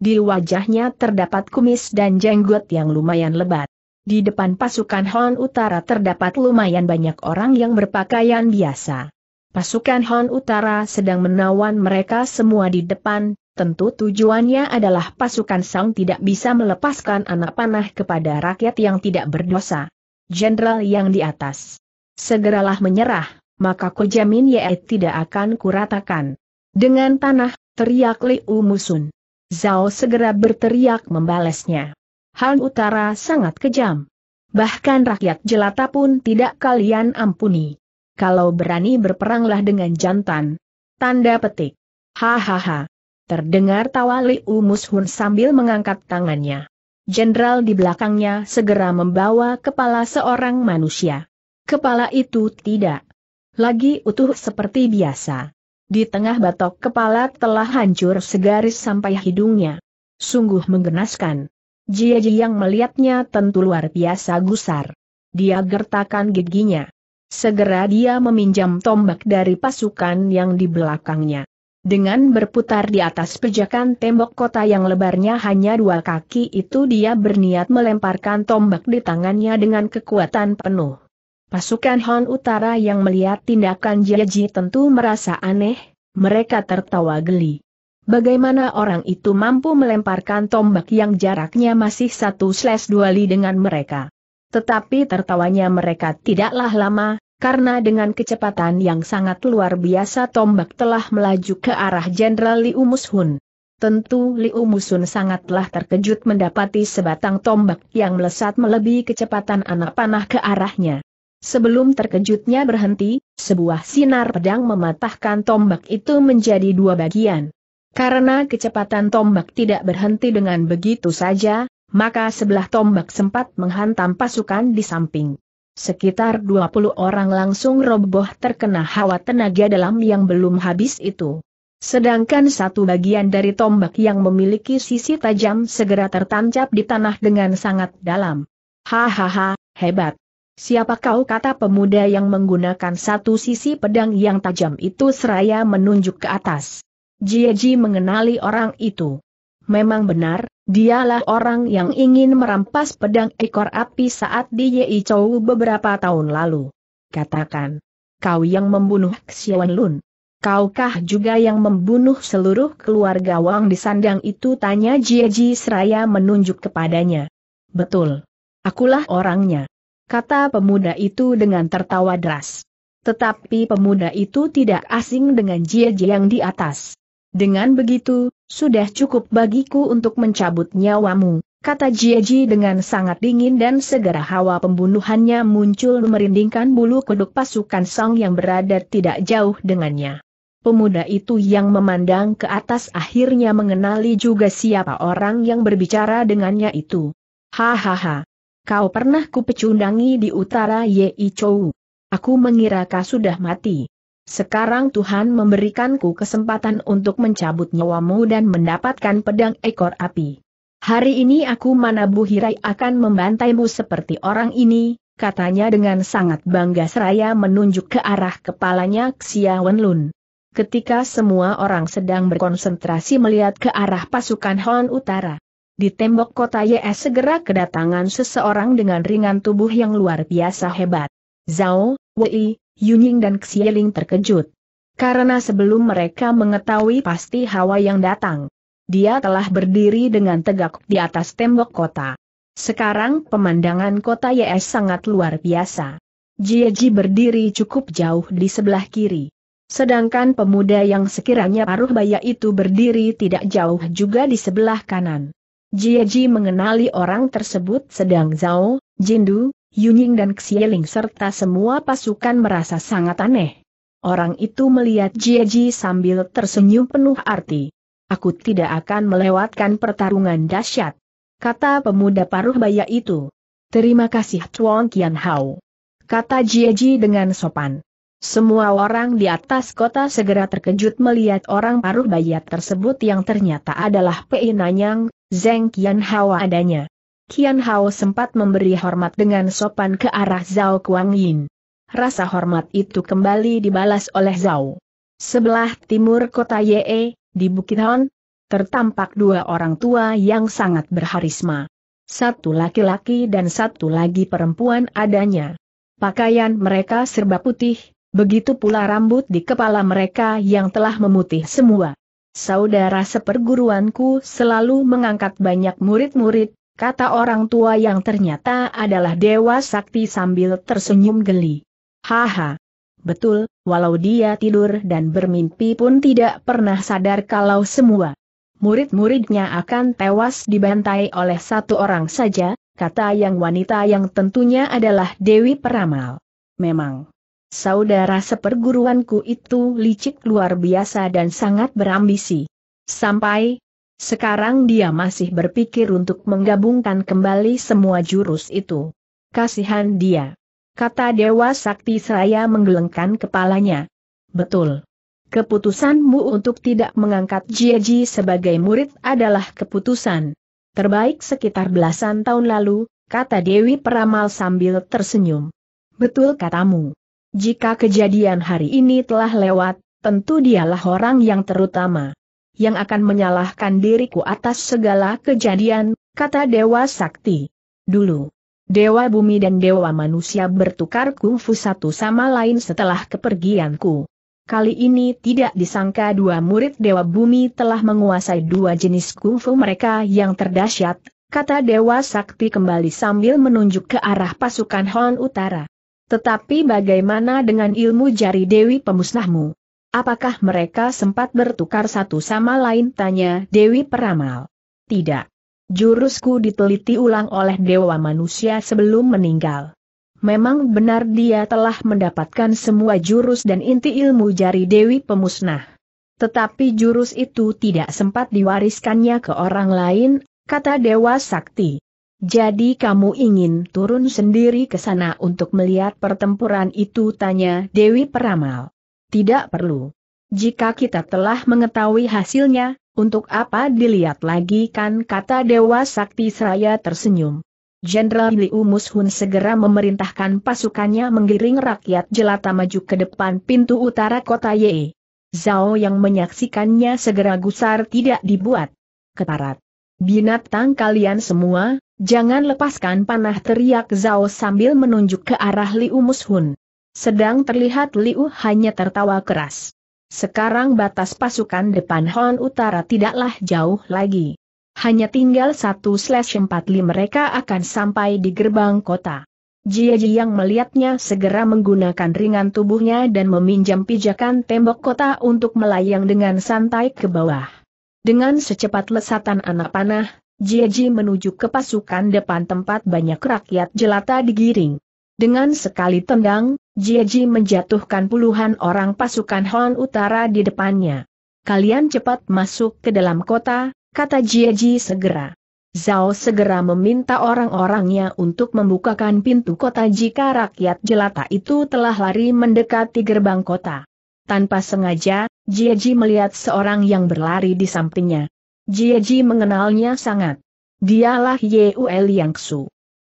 Di wajahnya terdapat kumis dan jenggot yang lumayan lebat. Di depan pasukan Hon Utara terdapat lumayan banyak orang yang berpakaian biasa. Pasukan Hon Utara sedang menawan mereka semua di depan, tentu tujuannya adalah pasukan Sang tidak bisa melepaskan anak panah kepada rakyat yang tidak berdosa. Jenderal yang di atas. Segeralah menyerah, maka kujamin Ye tidak akan kuratakan. Dengan tanah, teriak Liu Musun. Zhao segera berteriak membalasnya. Han Utara sangat kejam. Bahkan rakyat jelata pun tidak kalian ampuni. Kalau berani berperanglah dengan jantan. Tanda petik. Hahaha. Terdengar tawa Umus Hun sambil mengangkat tangannya. Jenderal di belakangnya segera membawa kepala seorang manusia. Kepala itu tidak lagi utuh seperti biasa. Di tengah batok kepala telah hancur segaris sampai hidungnya. Sungguh menggenaskan. Jia yang melihatnya tentu luar biasa gusar. Dia gertakan giginya. Segera dia meminjam tombak dari pasukan yang di belakangnya. Dengan berputar di atas pijakan tembok kota yang lebarnya hanya dua kaki itu dia berniat melemparkan tombak di tangannya dengan kekuatan penuh. Pasukan Han Utara yang melihat tindakan Jiaji tentu merasa aneh, mereka tertawa geli. Bagaimana orang itu mampu melemparkan tombak yang jaraknya masih satu slash dua li dengan mereka. Tetapi tertawanya mereka tidaklah lama, karena dengan kecepatan yang sangat luar biasa tombak telah melaju ke arah Jenderal Li Umushun. Tentu Li Umushun sangatlah terkejut mendapati sebatang tombak yang melesat melebihi kecepatan anak panah ke arahnya. Sebelum terkejutnya berhenti, sebuah sinar pedang mematahkan tombak itu menjadi dua bagian. Karena kecepatan tombak tidak berhenti dengan begitu saja, maka sebelah tombak sempat menghantam pasukan di samping. Sekitar 20 orang langsung roboh terkena hawa tenaga dalam yang belum habis itu. Sedangkan satu bagian dari tombak yang memiliki sisi tajam segera tertancap di tanah dengan sangat dalam. Hahaha, hebat. Siapa kau kata pemuda yang menggunakan satu sisi pedang yang tajam itu seraya menunjuk ke atas. Jieji mengenali orang itu. Memang benar, dialah orang yang ingin merampas pedang ekor api saat di Yei Chou beberapa tahun lalu. Katakan, kau yang membunuh Xiawan Lun. Kaukah juga yang membunuh seluruh keluarga Wang di sandang itu? Tanya Jieji seraya menunjuk kepadanya. Betul. Akulah orangnya kata pemuda itu dengan tertawa deras. Tetapi pemuda itu tidak asing dengan Jie yang di atas. Dengan begitu, sudah cukup bagiku untuk mencabut nyawamu, kata Jieji dengan sangat dingin dan segera hawa pembunuhannya muncul merindingkan bulu kuduk pasukan Song yang berada tidak jauh dengannya. Pemuda itu yang memandang ke atas akhirnya mengenali juga siapa orang yang berbicara dengannya itu. Hahaha, Kau pernah ku pecundangi di utara Yei Chou. Aku mengira kau sudah mati. Sekarang Tuhan memberikanku kesempatan untuk mencabut nyawamu dan mendapatkan pedang ekor api. Hari ini aku Manabu Hirai akan membantaimu seperti orang ini, katanya dengan sangat bangga seraya menunjuk ke arah kepalanya Xia Wenlun. Ketika semua orang sedang berkonsentrasi melihat ke arah pasukan Hon Utara, di tembok kota YS segera kedatangan seseorang dengan ringan tubuh yang luar biasa hebat. Zhao, Wei, Yunying dan Xieling terkejut. Karena sebelum mereka mengetahui pasti Hawa yang datang. Dia telah berdiri dengan tegak di atas tembok kota. Sekarang pemandangan kota YS sangat luar biasa. Jieji berdiri cukup jauh di sebelah kiri. Sedangkan pemuda yang sekiranya paruh baya itu berdiri tidak jauh juga di sebelah kanan. Jieji mengenali orang tersebut sedang Zhao, Jindu, Yunying dan Xieling serta semua pasukan merasa sangat aneh. Orang itu melihat Jieji sambil tersenyum penuh arti. Aku tidak akan melewatkan pertarungan dahsyat. Kata pemuda paruh baya itu. Terima kasih Tuan Kian Hao. Kata Jieji dengan sopan. Semua orang di atas kota segera terkejut melihat orang paruh baya tersebut yang ternyata adalah Pei Nanyang, Zeng Kian Hao adanya. Kian Hao sempat memberi hormat dengan sopan ke arah Zhao Kuang Yin. Rasa hormat itu kembali dibalas oleh Zhao. Sebelah timur kota Ye, di Bukit Hon, tertampak dua orang tua yang sangat berharisma. Satu laki-laki dan satu lagi perempuan adanya. Pakaian mereka serba putih, begitu pula rambut di kepala mereka yang telah memutih semua. Saudara seperguruanku selalu mengangkat banyak murid-murid, kata orang tua yang ternyata adalah Dewa Sakti sambil tersenyum geli. Haha. Betul, walau dia tidur dan bermimpi pun tidak pernah sadar kalau semua murid-muridnya akan tewas dibantai oleh satu orang saja, kata yang wanita yang tentunya adalah Dewi Peramal. Memang, Saudara seperguruanku itu licik luar biasa dan sangat berambisi. Sampai sekarang dia masih berpikir untuk menggabungkan kembali semua jurus itu. Kasihan dia. Kata Dewa Sakti Seraya menggelengkan kepalanya. Betul. Keputusanmu untuk tidak mengangkat Jieji sebagai murid adalah keputusan terbaik sekitar belasan tahun lalu, kata Dewi Peramal sambil tersenyum. Betul katamu. Jika kejadian hari ini telah lewat, tentu dialah orang yang terutama. Yang akan menyalahkan diriku atas segala kejadian, kata Dewa Sakti. Dulu, Dewa Bumi dan Dewa Manusia bertukar kungfu satu sama lain setelah kepergianku. Kali ini tidak disangka dua murid Dewa Bumi telah menguasai dua jenis kungfu mereka yang terdahsyat, kata Dewa Sakti kembali sambil menunjuk ke arah pasukan Hon Utara. Tetapi bagaimana dengan ilmu jari Dewi pemusnahmu? Apakah mereka sempat bertukar satu sama lain? Tanya Dewi Peramal. Tidak. Jurusku diteliti ulang oleh Dewa Manusia sebelum meninggal. Memang benar dia telah mendapatkan semua jurus dan inti ilmu jari Dewi Pemusnah. Tetapi jurus itu tidak sempat diwariskannya ke orang lain, kata Dewa Sakti. Jadi kamu ingin turun sendiri ke sana untuk melihat pertempuran itu tanya Dewi Peramal. Tidak perlu. Jika kita telah mengetahui hasilnya, untuk apa dilihat lagi kan kata Dewa Sakti Seraya tersenyum. Jenderal Liu Mushun segera memerintahkan pasukannya menggiring rakyat jelata maju ke depan pintu utara kota Ye. Zhao yang menyaksikannya segera gusar tidak dibuat. Keparat. Binatang kalian semua, jangan lepaskan panah teriak Zhao sambil menunjuk ke arah Liu Mushun. Sedang terlihat Liu hanya tertawa keras. Sekarang batas pasukan depan Hon Utara tidaklah jauh lagi. Hanya tinggal 1/45 mereka akan sampai di gerbang kota. Jia Ji yang melihatnya segera menggunakan ringan tubuhnya dan meminjam pijakan tembok kota untuk melayang dengan santai ke bawah. Dengan secepat lesatan anak panah, Jieji menuju ke pasukan depan tempat banyak rakyat jelata digiring. Dengan sekali tendang, Jieji menjatuhkan puluhan orang pasukan Hon Utara di depannya. Kalian cepat masuk ke dalam kota, kata Jieji segera. Zhao segera meminta orang-orangnya untuk membukakan pintu kota jika rakyat jelata itu telah lari mendekati gerbang kota. Tanpa sengaja, Jieji melihat seorang yang berlari di sampingnya. Jieji mengenalnya sangat. Dialah Yang Su.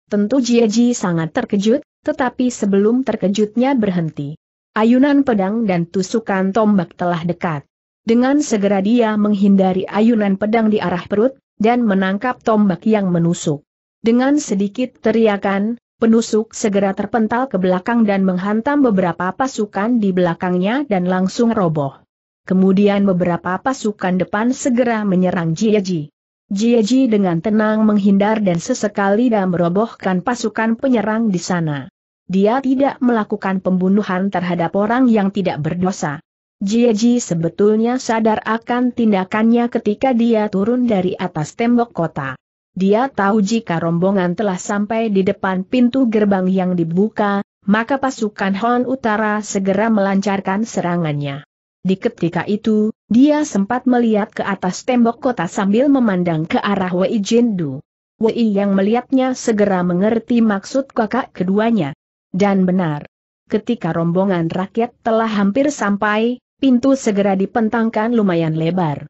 Tentu Jieji sangat terkejut, tetapi sebelum terkejutnya berhenti. Ayunan pedang dan tusukan tombak telah dekat. Dengan segera dia menghindari ayunan pedang di arah perut, dan menangkap tombak yang menusuk. Dengan sedikit teriakan, Penusuk segera terpental ke belakang dan menghantam beberapa pasukan di belakangnya dan langsung roboh. Kemudian beberapa pasukan depan segera menyerang Jieji. Jieji dengan tenang menghindar dan sesekali dan merobohkan pasukan penyerang di sana. Dia tidak melakukan pembunuhan terhadap orang yang tidak berdosa. Jieji sebetulnya sadar akan tindakannya ketika dia turun dari atas tembok kota. Dia tahu jika rombongan telah sampai di depan pintu gerbang yang dibuka, maka pasukan Hon Utara segera melancarkan serangannya. Di ketika itu, dia sempat melihat ke atas tembok kota sambil memandang ke arah Wei Jindu. Wei yang melihatnya segera mengerti maksud kakak keduanya. Dan benar. Ketika rombongan rakyat telah hampir sampai, pintu segera dipentangkan lumayan lebar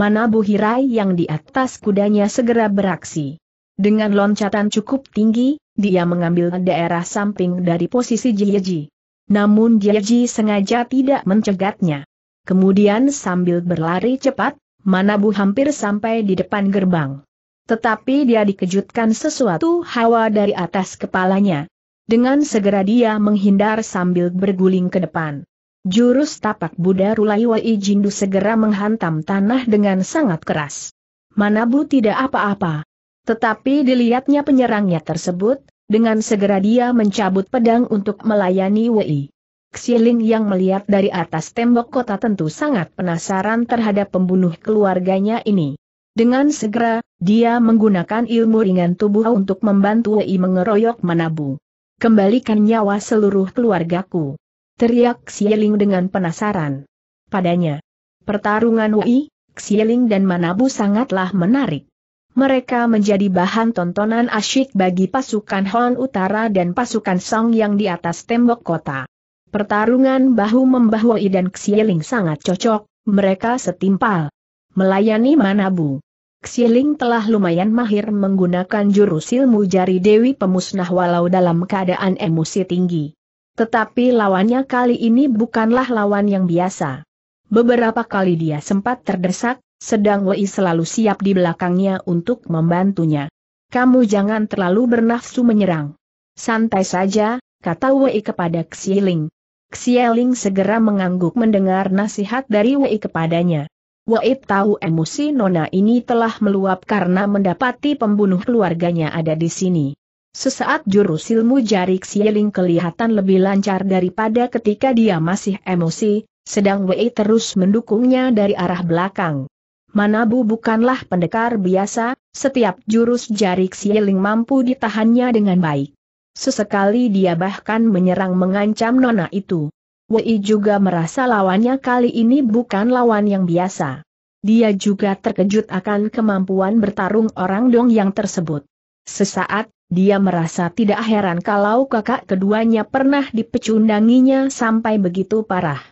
mana Bu Hirai yang di atas kudanya segera beraksi. Dengan loncatan cukup tinggi, dia mengambil daerah samping dari posisi Jieji. Namun Jieji sengaja tidak mencegatnya. Kemudian sambil berlari cepat, Manabu hampir sampai di depan gerbang. Tetapi dia dikejutkan sesuatu hawa dari atas kepalanya. Dengan segera dia menghindar sambil berguling ke depan. Jurus tapak Buddha Rulaiwai Jindu segera menghantam tanah dengan sangat keras. Manabu tidak apa-apa. Tetapi dilihatnya penyerangnya tersebut, dengan segera dia mencabut pedang untuk melayani Wei. Xiling yang melihat dari atas tembok kota tentu sangat penasaran terhadap pembunuh keluarganya ini. Dengan segera, dia menggunakan ilmu ringan tubuh untuk membantu Wei mengeroyok Manabu. Kembalikan nyawa seluruh keluargaku. Teriak Xieling dengan penasaran. Padanya. Pertarungan Wei, Xieling dan Manabu sangatlah menarik. Mereka menjadi bahan tontonan asyik bagi pasukan Hon Utara dan pasukan Song yang di atas tembok kota. Pertarungan bahu-membahu Wei dan Xieling sangat cocok, mereka setimpal. Melayani Manabu. Xieling telah lumayan mahir menggunakan jurus ilmu jari Dewi Pemusnah walau dalam keadaan emosi tinggi. Tetapi lawannya kali ini bukanlah lawan yang biasa. Beberapa kali dia sempat terdesak, sedang Wei selalu siap di belakangnya untuk membantunya. Kamu jangan terlalu bernafsu menyerang. Santai saja, kata Wei kepada Xieling. Xieling segera mengangguk mendengar nasihat dari Wei kepadanya. Wei tahu emosi Nona ini telah meluap karena mendapati pembunuh keluarganya ada di sini. Sesaat jurus ilmu jarik sieling kelihatan lebih lancar daripada ketika dia masih emosi, sedang Wei terus mendukungnya dari arah belakang. Manabu bukanlah pendekar biasa, setiap jurus jarik sieling mampu ditahannya dengan baik. Sesekali dia bahkan menyerang mengancam nona itu. Wei juga merasa lawannya kali ini bukan lawan yang biasa. Dia juga terkejut akan kemampuan bertarung orang dong yang tersebut. Sesaat, dia merasa tidak heran kalau kakak keduanya pernah dipecundanginya sampai begitu parah.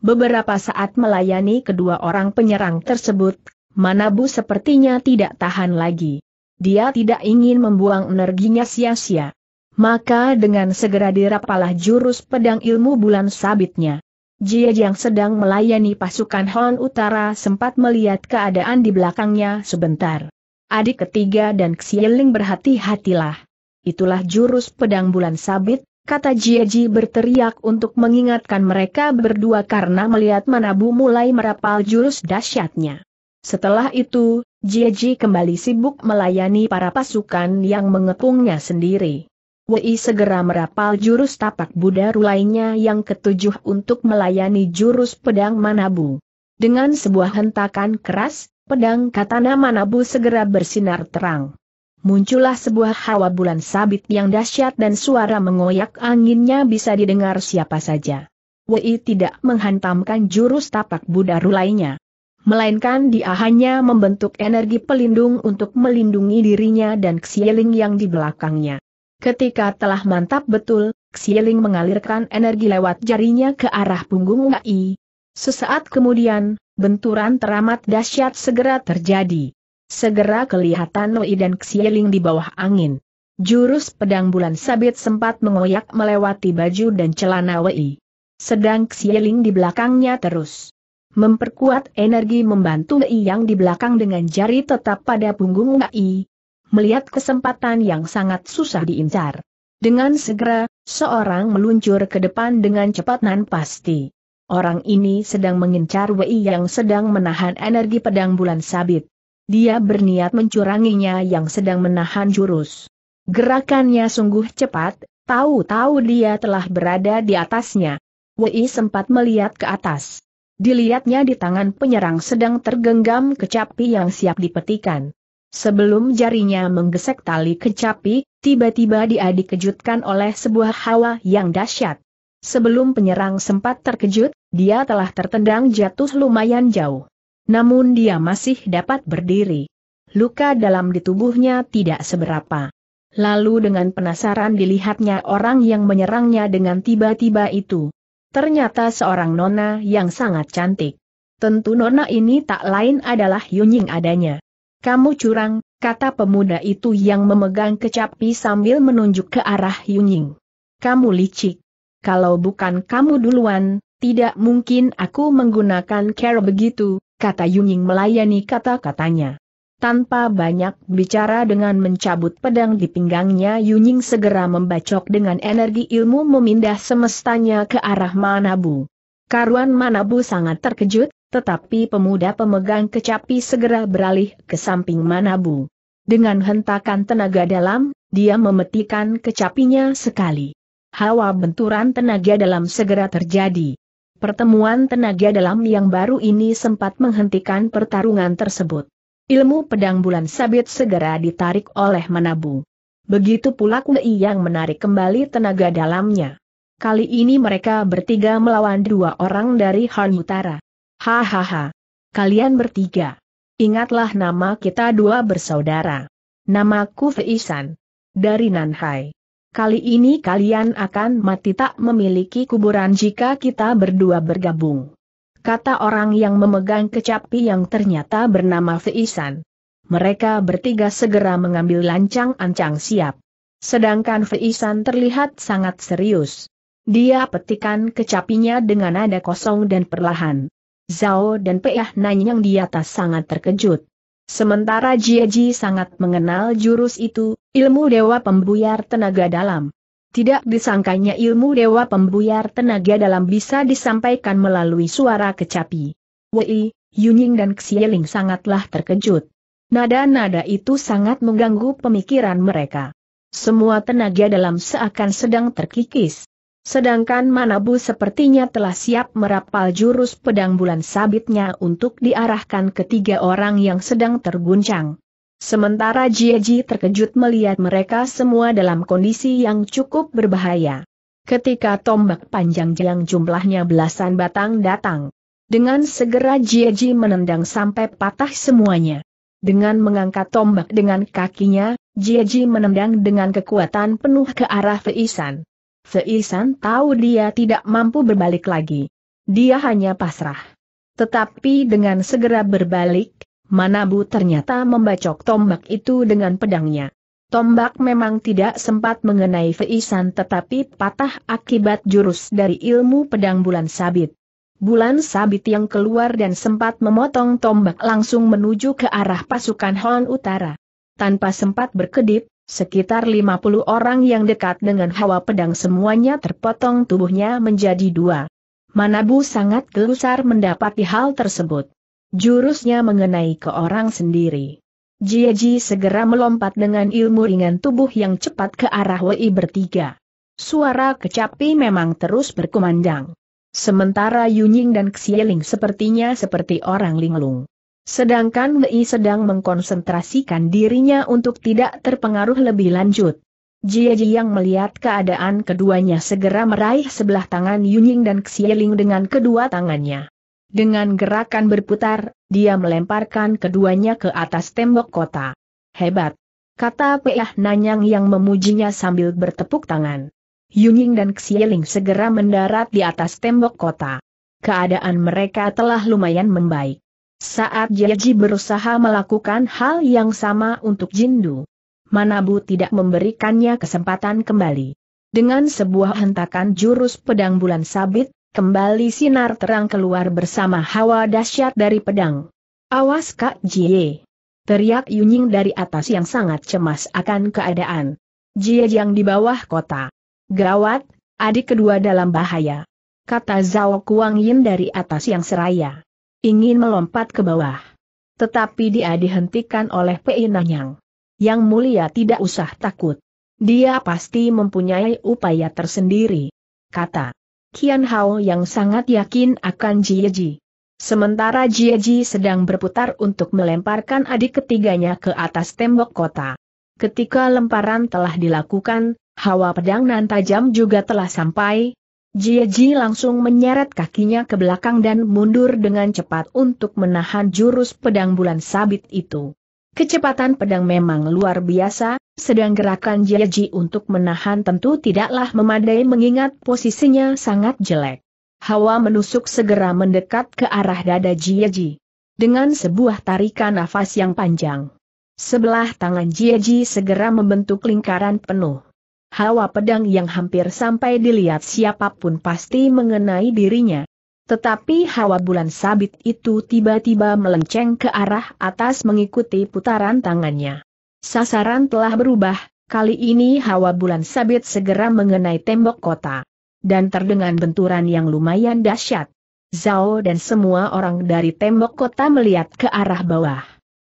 Beberapa saat melayani kedua orang penyerang tersebut, Manabu sepertinya tidak tahan lagi. Dia tidak ingin membuang energinya sia-sia. Maka dengan segera dirapalah jurus pedang ilmu bulan sabitnya. Jia yang sedang melayani pasukan Hon Utara sempat melihat keadaan di belakangnya sebentar adik ketiga dan Xieling berhati-hatilah. Itulah jurus pedang bulan sabit, kata Jieji berteriak untuk mengingatkan mereka berdua karena melihat Manabu mulai merapal jurus dahsyatnya. Setelah itu, Jieji kembali sibuk melayani para pasukan yang mengepungnya sendiri. Wei segera merapal jurus tapak Buddha rulainya yang ketujuh untuk melayani jurus pedang Manabu. Dengan sebuah hentakan keras, Pedang katana Manabu segera bersinar terang. Muncullah sebuah hawa bulan sabit yang dahsyat dan suara mengoyak anginnya bisa didengar siapa saja. Wei tidak menghantamkan jurus tapak Buddha lainnya. Melainkan dia hanya membentuk energi pelindung untuk melindungi dirinya dan Xieling yang di belakangnya. Ketika telah mantap betul, Xieling mengalirkan energi lewat jarinya ke arah punggung Wei. Sesaat kemudian, benturan teramat dahsyat segera terjadi. Segera kelihatan Noi dan Xieling di bawah angin. Jurus pedang bulan sabit sempat mengoyak melewati baju dan celana Wei. Sedang Xieling di belakangnya terus memperkuat energi membantu Wei yang di belakang dengan jari tetap pada punggung Wei. Melihat kesempatan yang sangat susah diincar. Dengan segera, seorang meluncur ke depan dengan cepat nan pasti orang ini sedang mengincar Wei yang sedang menahan energi pedang bulan sabit. Dia berniat mencuranginya yang sedang menahan jurus. Gerakannya sungguh cepat, tahu-tahu dia telah berada di atasnya. Wei sempat melihat ke atas. Dilihatnya di tangan penyerang sedang tergenggam kecapi yang siap dipetikan. Sebelum jarinya menggesek tali kecapi, tiba-tiba dia dikejutkan oleh sebuah hawa yang dahsyat. Sebelum penyerang sempat terkejut, dia telah tertendang jatuh lumayan jauh. Namun dia masih dapat berdiri. Luka dalam di tubuhnya tidak seberapa. Lalu dengan penasaran dilihatnya orang yang menyerangnya dengan tiba-tiba itu. Ternyata seorang nona yang sangat cantik. Tentu nona ini tak lain adalah Yunying adanya. Kamu curang, kata pemuda itu yang memegang kecapi sambil menunjuk ke arah Yunying. Kamu licik kalau bukan kamu duluan, tidak mungkin aku menggunakan care begitu, kata Yunying melayani kata-katanya. Tanpa banyak bicara dengan mencabut pedang di pinggangnya Yunying segera membacok dengan energi ilmu memindah semestanya ke arah Manabu. Karuan Manabu sangat terkejut, tetapi pemuda pemegang kecapi segera beralih ke samping Manabu. Dengan hentakan tenaga dalam, dia memetikan kecapinya sekali hawa benturan tenaga dalam segera terjadi. Pertemuan tenaga dalam yang baru ini sempat menghentikan pertarungan tersebut. Ilmu pedang bulan sabit segera ditarik oleh Manabu. Begitu pula Kuei yang menarik kembali tenaga dalamnya. Kali ini mereka bertiga melawan dua orang dari Han Utara. Hahaha. Kalian bertiga. Ingatlah nama kita dua bersaudara. Namaku Feisan. Dari Nanhai kali ini kalian akan mati tak memiliki kuburan jika kita berdua bergabung. Kata orang yang memegang kecapi yang ternyata bernama Feisan. Mereka bertiga segera mengambil lancang-ancang siap. Sedangkan Feisan terlihat sangat serius. Dia petikan kecapinya dengan nada kosong dan perlahan. Zhao dan Peah Nanyang di atas sangat terkejut. Sementara Jiaji sangat mengenal jurus itu, ilmu dewa pembuyar tenaga dalam. Tidak disangkanya ilmu dewa pembuyar tenaga dalam bisa disampaikan melalui suara kecapi. Wei, Yunying dan Xieling sangatlah terkejut. Nada-nada itu sangat mengganggu pemikiran mereka. Semua tenaga dalam seakan sedang terkikis. Sedangkan Manabu sepertinya telah siap merapal jurus pedang bulan sabitnya untuk diarahkan ke tiga orang yang sedang terguncang. Sementara Jieji terkejut melihat mereka semua dalam kondisi yang cukup berbahaya. Ketika tombak panjang yang jumlahnya belasan batang datang, dengan segera Jieji menendang sampai patah semuanya. Dengan mengangkat tombak dengan kakinya, Jieji menendang dengan kekuatan penuh ke arah Feisan. Seisan tahu dia tidak mampu berbalik lagi. Dia hanya pasrah. Tetapi dengan segera berbalik, Manabu ternyata membacok tombak itu dengan pedangnya. Tombak memang tidak sempat mengenai Feisan tetapi patah akibat jurus dari ilmu pedang bulan sabit. Bulan sabit yang keluar dan sempat memotong tombak langsung menuju ke arah pasukan Hon Utara. Tanpa sempat berkedip, Sekitar 50 orang yang dekat dengan hawa pedang semuanya terpotong tubuhnya menjadi dua. Manabu sangat gelusar mendapati hal tersebut. Jurusnya mengenai ke orang sendiri. Jiaji segera melompat dengan ilmu ringan tubuh yang cepat ke arah Wei bertiga. Suara kecapi memang terus berkumandang. Sementara Yunying dan Xieling sepertinya seperti orang linglung. Sedangkan Lei sedang mengkonsentrasikan dirinya untuk tidak terpengaruh lebih lanjut. Jie Ji yang melihat keadaan keduanya segera meraih sebelah tangan Yunying dan Xieling dengan kedua tangannya. Dengan gerakan berputar, dia melemparkan keduanya ke atas tembok kota. Hebat! Kata Peah Nanyang yang memujinya sambil bertepuk tangan. Yunying dan Xieling segera mendarat di atas tembok kota. Keadaan mereka telah lumayan membaik. Saat Jiaji berusaha melakukan hal yang sama untuk Jindu, Manabu tidak memberikannya kesempatan kembali. Dengan sebuah hentakan jurus pedang bulan sabit, kembali sinar terang keluar bersama hawa dahsyat dari pedang. Awas Kak Jie! Teriak Yunying dari atas yang sangat cemas akan keadaan. Jie yang di bawah kota. Gawat, adik kedua dalam bahaya. Kata Zhao Kuang Yin dari atas yang seraya ingin melompat ke bawah. Tetapi dia dihentikan oleh Pei Nanyang. Yang mulia tidak usah takut. Dia pasti mempunyai upaya tersendiri. Kata Kian Hao yang sangat yakin akan Jie Ji. Sementara Jie Ji sedang berputar untuk melemparkan adik ketiganya ke atas tembok kota. Ketika lemparan telah dilakukan, hawa pedang nan tajam juga telah sampai, Ji langsung menyeret kakinya ke belakang dan mundur dengan cepat untuk menahan jurus pedang bulan sabit itu. Kecepatan pedang memang luar biasa, sedang gerakan Ji untuk menahan tentu tidaklah memadai mengingat posisinya sangat jelek. Hawa menusuk segera mendekat ke arah dada Ji. Dengan sebuah tarikan nafas yang panjang. Sebelah tangan Ji segera membentuk lingkaran penuh hawa pedang yang hampir sampai dilihat siapapun pasti mengenai dirinya. Tetapi hawa bulan sabit itu tiba-tiba melenceng ke arah atas mengikuti putaran tangannya. Sasaran telah berubah, kali ini hawa bulan sabit segera mengenai tembok kota. Dan terdengar benturan yang lumayan dahsyat. Zhao dan semua orang dari tembok kota melihat ke arah bawah.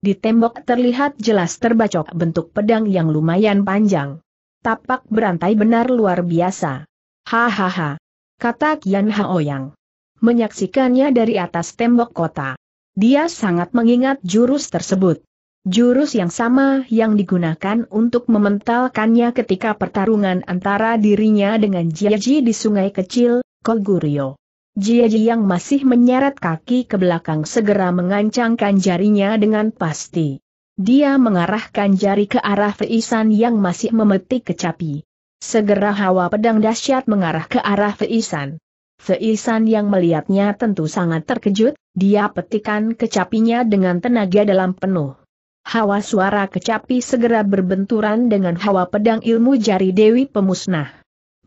Di tembok terlihat jelas terbacok bentuk pedang yang lumayan panjang. Tapak berantai benar luar biasa. Hahaha. Kata Kian Haoyang. Menyaksikannya dari atas tembok kota. Dia sangat mengingat jurus tersebut. Jurus yang sama yang digunakan untuk mementalkannya ketika pertarungan antara dirinya dengan Jiaji di sungai kecil, Koguryo. Jiaji yang masih menyeret kaki ke belakang segera mengancangkan jarinya dengan pasti. Dia mengarahkan jari ke arah Feisan yang masih memetik kecapi. Segera hawa pedang dahsyat mengarah ke arah Feisan. Feisan yang melihatnya tentu sangat terkejut, dia petikan kecapinya dengan tenaga dalam penuh. Hawa suara kecapi segera berbenturan dengan hawa pedang ilmu jari Dewi Pemusnah.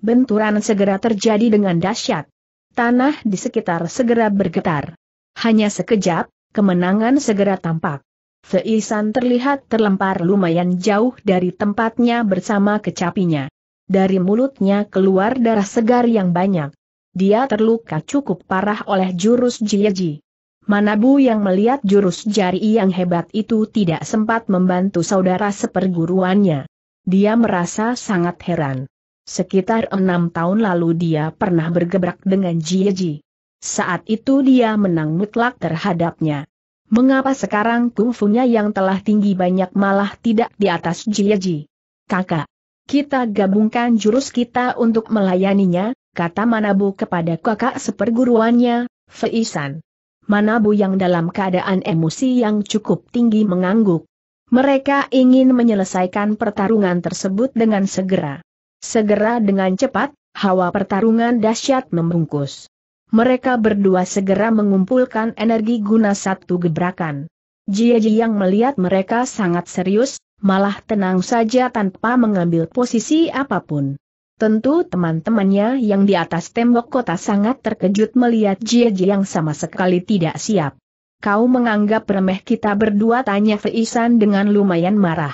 Benturan segera terjadi dengan dahsyat. Tanah di sekitar segera bergetar. Hanya sekejap, kemenangan segera tampak. Seisan terlihat terlempar lumayan jauh dari tempatnya bersama kecapinya. Dari mulutnya keluar darah segar yang banyak. Dia terluka cukup parah oleh jurus Jieji. Manabu yang melihat jurus jari yang hebat itu tidak sempat membantu saudara seperguruannya. Dia merasa sangat heran. Sekitar enam tahun lalu dia pernah bergebrak dengan Jieji. Saat itu dia menang mutlak terhadapnya. Mengapa sekarang kungfunya yang telah tinggi banyak malah tidak di atas Jieji? Kakak, kita gabungkan jurus kita untuk melayaninya, kata Manabu kepada kakak seperguruannya, Feisan. Manabu yang dalam keadaan emosi yang cukup tinggi mengangguk. Mereka ingin menyelesaikan pertarungan tersebut dengan segera. Segera dengan cepat, hawa pertarungan dahsyat membungkus mereka berdua segera mengumpulkan energi guna satu gebrakan. Jie yang melihat mereka sangat serius, malah tenang saja tanpa mengambil posisi apapun. Tentu teman-temannya yang di atas tembok kota sangat terkejut melihat Jie yang sama sekali tidak siap. Kau menganggap remeh kita berdua tanya Feisan dengan lumayan marah.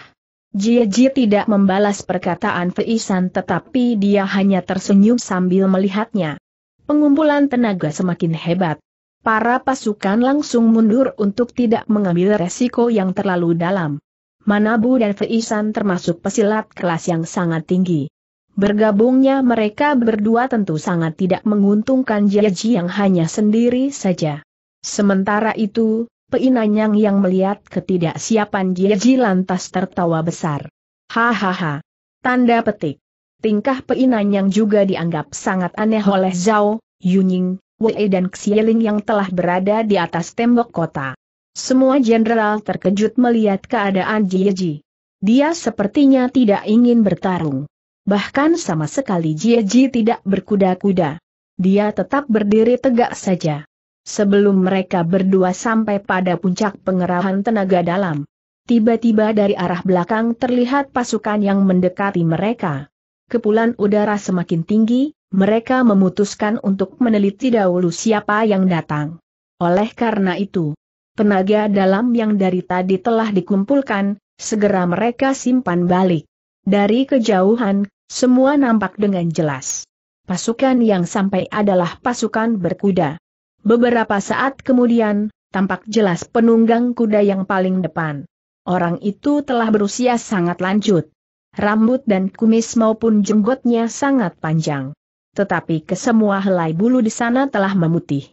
Jie tidak membalas perkataan Feisan tetapi dia hanya tersenyum sambil melihatnya. Pengumpulan tenaga semakin hebat. Para pasukan langsung mundur untuk tidak mengambil resiko yang terlalu dalam. Manabu dan Feisan termasuk pesilat kelas yang sangat tinggi. Bergabungnya mereka berdua tentu sangat tidak menguntungkan Jiaji yang hanya sendiri saja. Sementara itu, Peinanyang yang melihat ketidaksiapan Jiaji lantas tertawa besar. Hahaha. Tanda petik tingkah peinan yang juga dianggap sangat aneh oleh Zhao, Yuning, Wei dan Xieling yang telah berada di atas tembok kota. Semua jenderal terkejut melihat keadaan Jieji. Dia sepertinya tidak ingin bertarung. Bahkan sama sekali Jieji tidak berkuda-kuda. Dia tetap berdiri tegak saja. Sebelum mereka berdua sampai pada puncak pengerahan tenaga dalam. Tiba-tiba dari arah belakang terlihat pasukan yang mendekati mereka kepulan udara semakin tinggi, mereka memutuskan untuk meneliti dahulu siapa yang datang. Oleh karena itu, tenaga dalam yang dari tadi telah dikumpulkan, segera mereka simpan balik. Dari kejauhan, semua nampak dengan jelas. Pasukan yang sampai adalah pasukan berkuda. Beberapa saat kemudian, tampak jelas penunggang kuda yang paling depan. Orang itu telah berusia sangat lanjut rambut dan kumis maupun jenggotnya sangat panjang. Tetapi kesemua helai bulu di sana telah memutih.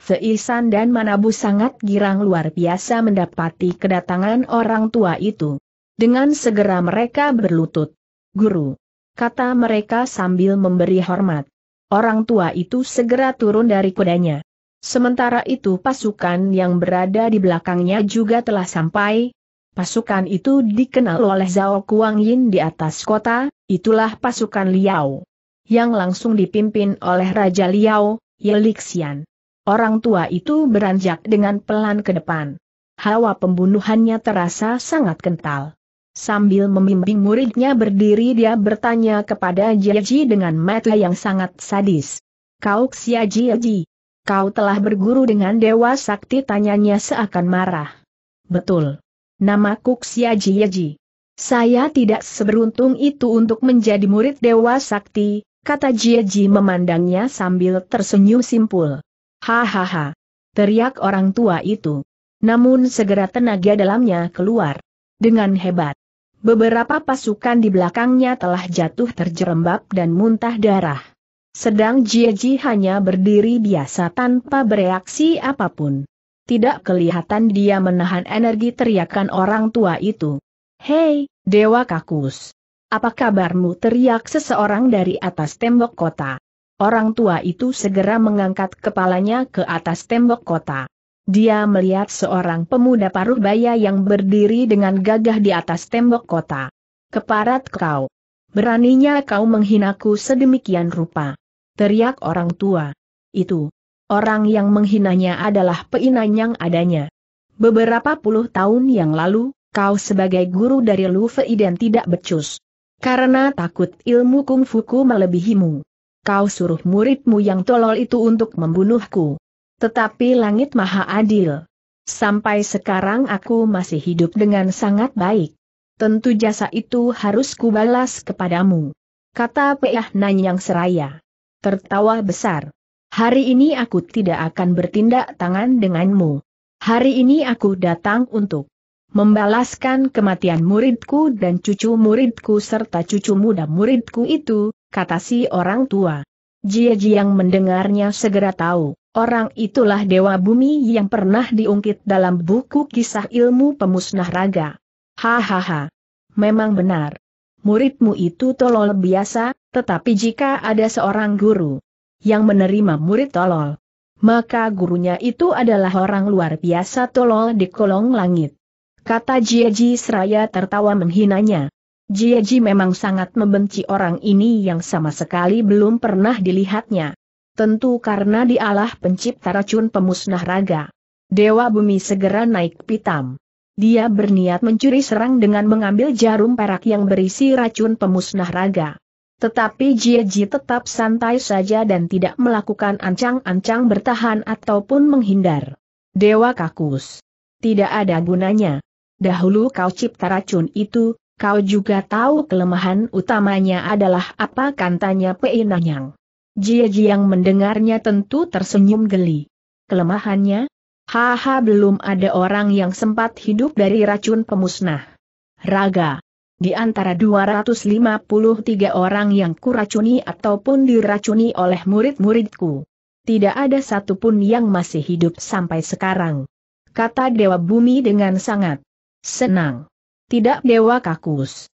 Seisan dan Manabu sangat girang luar biasa mendapati kedatangan orang tua itu. Dengan segera mereka berlutut. Guru, kata mereka sambil memberi hormat. Orang tua itu segera turun dari kudanya. Sementara itu pasukan yang berada di belakangnya juga telah sampai, Pasukan itu dikenal oleh Zhao Kuang Yin di atas kota, itulah pasukan Liao. Yang langsung dipimpin oleh Raja Liao, Yelixian. Orang tua itu beranjak dengan pelan ke depan. Hawa pembunuhannya terasa sangat kental. Sambil membimbing muridnya berdiri dia bertanya kepada Jiaji dengan mata yang sangat sadis. Kau Xia Jiaji, kau telah berguru dengan Dewa Sakti tanyanya seakan marah. Betul. Namaku Xiaji Yeji. Saya tidak seberuntung itu untuk menjadi murid Dewa Sakti, kata Jieji memandangnya sambil tersenyum simpul. Hahaha. Teriak orang tua itu. Namun segera tenaga dalamnya keluar. Dengan hebat. Beberapa pasukan di belakangnya telah jatuh terjerembab dan muntah darah. Sedang Jieji hanya berdiri biasa tanpa bereaksi apapun tidak kelihatan dia menahan energi teriakan orang tua itu. Hei, Dewa Kakus! Apa kabarmu teriak seseorang dari atas tembok kota? Orang tua itu segera mengangkat kepalanya ke atas tembok kota. Dia melihat seorang pemuda paruh baya yang berdiri dengan gagah di atas tembok kota. Keparat kau! Beraninya kau menghinaku sedemikian rupa. Teriak orang tua. Itu, Orang yang menghinanya adalah yang adanya. Beberapa puluh tahun yang lalu, kau sebagai guru dari Lu Fei dan tidak becus. Karena takut ilmu kung fu kungfuku melebihimu. Kau suruh muridmu yang tolol itu untuk membunuhku. Tetapi langit maha adil. Sampai sekarang aku masih hidup dengan sangat baik. Tentu jasa itu harus kubalas kepadamu. Kata Peah Nanyang Seraya. Tertawa besar. Hari ini aku tidak akan bertindak tangan denganmu. Hari ini aku datang untuk membalaskan kematian muridku dan cucu muridku serta cucu muda muridku itu, kata si orang tua. Jia Jiang mendengarnya segera tahu, orang itulah dewa bumi yang pernah diungkit dalam buku kisah ilmu pemusnah raga. Hahaha. Memang benar. Muridmu itu tolol biasa, tetapi jika ada seorang guru yang menerima murid tolol. Maka gurunya itu adalah orang luar biasa tolol di kolong langit. Kata Jiaji seraya tertawa menghinanya. Jiaji memang sangat membenci orang ini yang sama sekali belum pernah dilihatnya. Tentu karena dialah pencipta racun pemusnah raga. Dewa bumi segera naik pitam. Dia berniat mencuri serang dengan mengambil jarum perak yang berisi racun pemusnah raga. Tetapi Jieji tetap santai saja dan tidak melakukan ancang-ancang bertahan ataupun menghindar. Dewa Kakus. Tidak ada gunanya. Dahulu kau cipta racun itu, kau juga tahu kelemahan utamanya adalah apa kantanya Jie Jieji yang mendengarnya tentu tersenyum geli. Kelemahannya? Haha belum ada orang yang sempat hidup dari racun pemusnah. Raga. Di antara 253 orang yang kuracuni ataupun diracuni oleh murid-muridku. Tidak ada satupun yang masih hidup sampai sekarang. Kata Dewa Bumi dengan sangat senang. Tidak Dewa Kakus.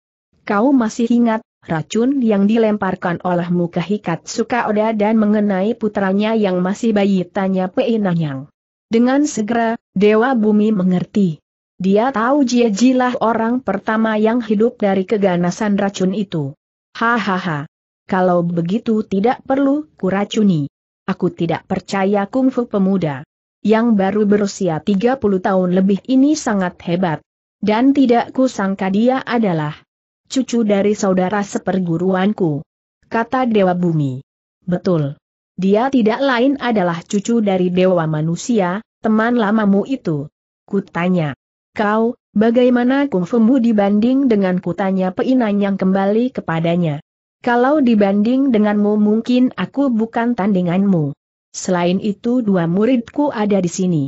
Kau masih ingat, racun yang dilemparkan oleh muka Hikat oda dan mengenai putranya yang masih bayi tanya Peinanyang. Dengan segera, Dewa Bumi mengerti. Dia tahu Jie Jilah orang pertama yang hidup dari keganasan racun itu. Hahaha. Kalau begitu tidak perlu kuracuni. Aku tidak percaya kungfu pemuda. Yang baru berusia 30 tahun lebih ini sangat hebat. Dan tidak kusangka dia adalah cucu dari saudara seperguruanku. Kata Dewa Bumi. Betul. Dia tidak lain adalah cucu dari Dewa Manusia, teman lamamu itu. Kutanya. Kau, bagaimana kungfumu dibanding dengan kutanya Peinan yang kembali kepadanya. Kalau dibanding denganmu mungkin aku bukan tandinganmu. Selain itu dua muridku ada di sini.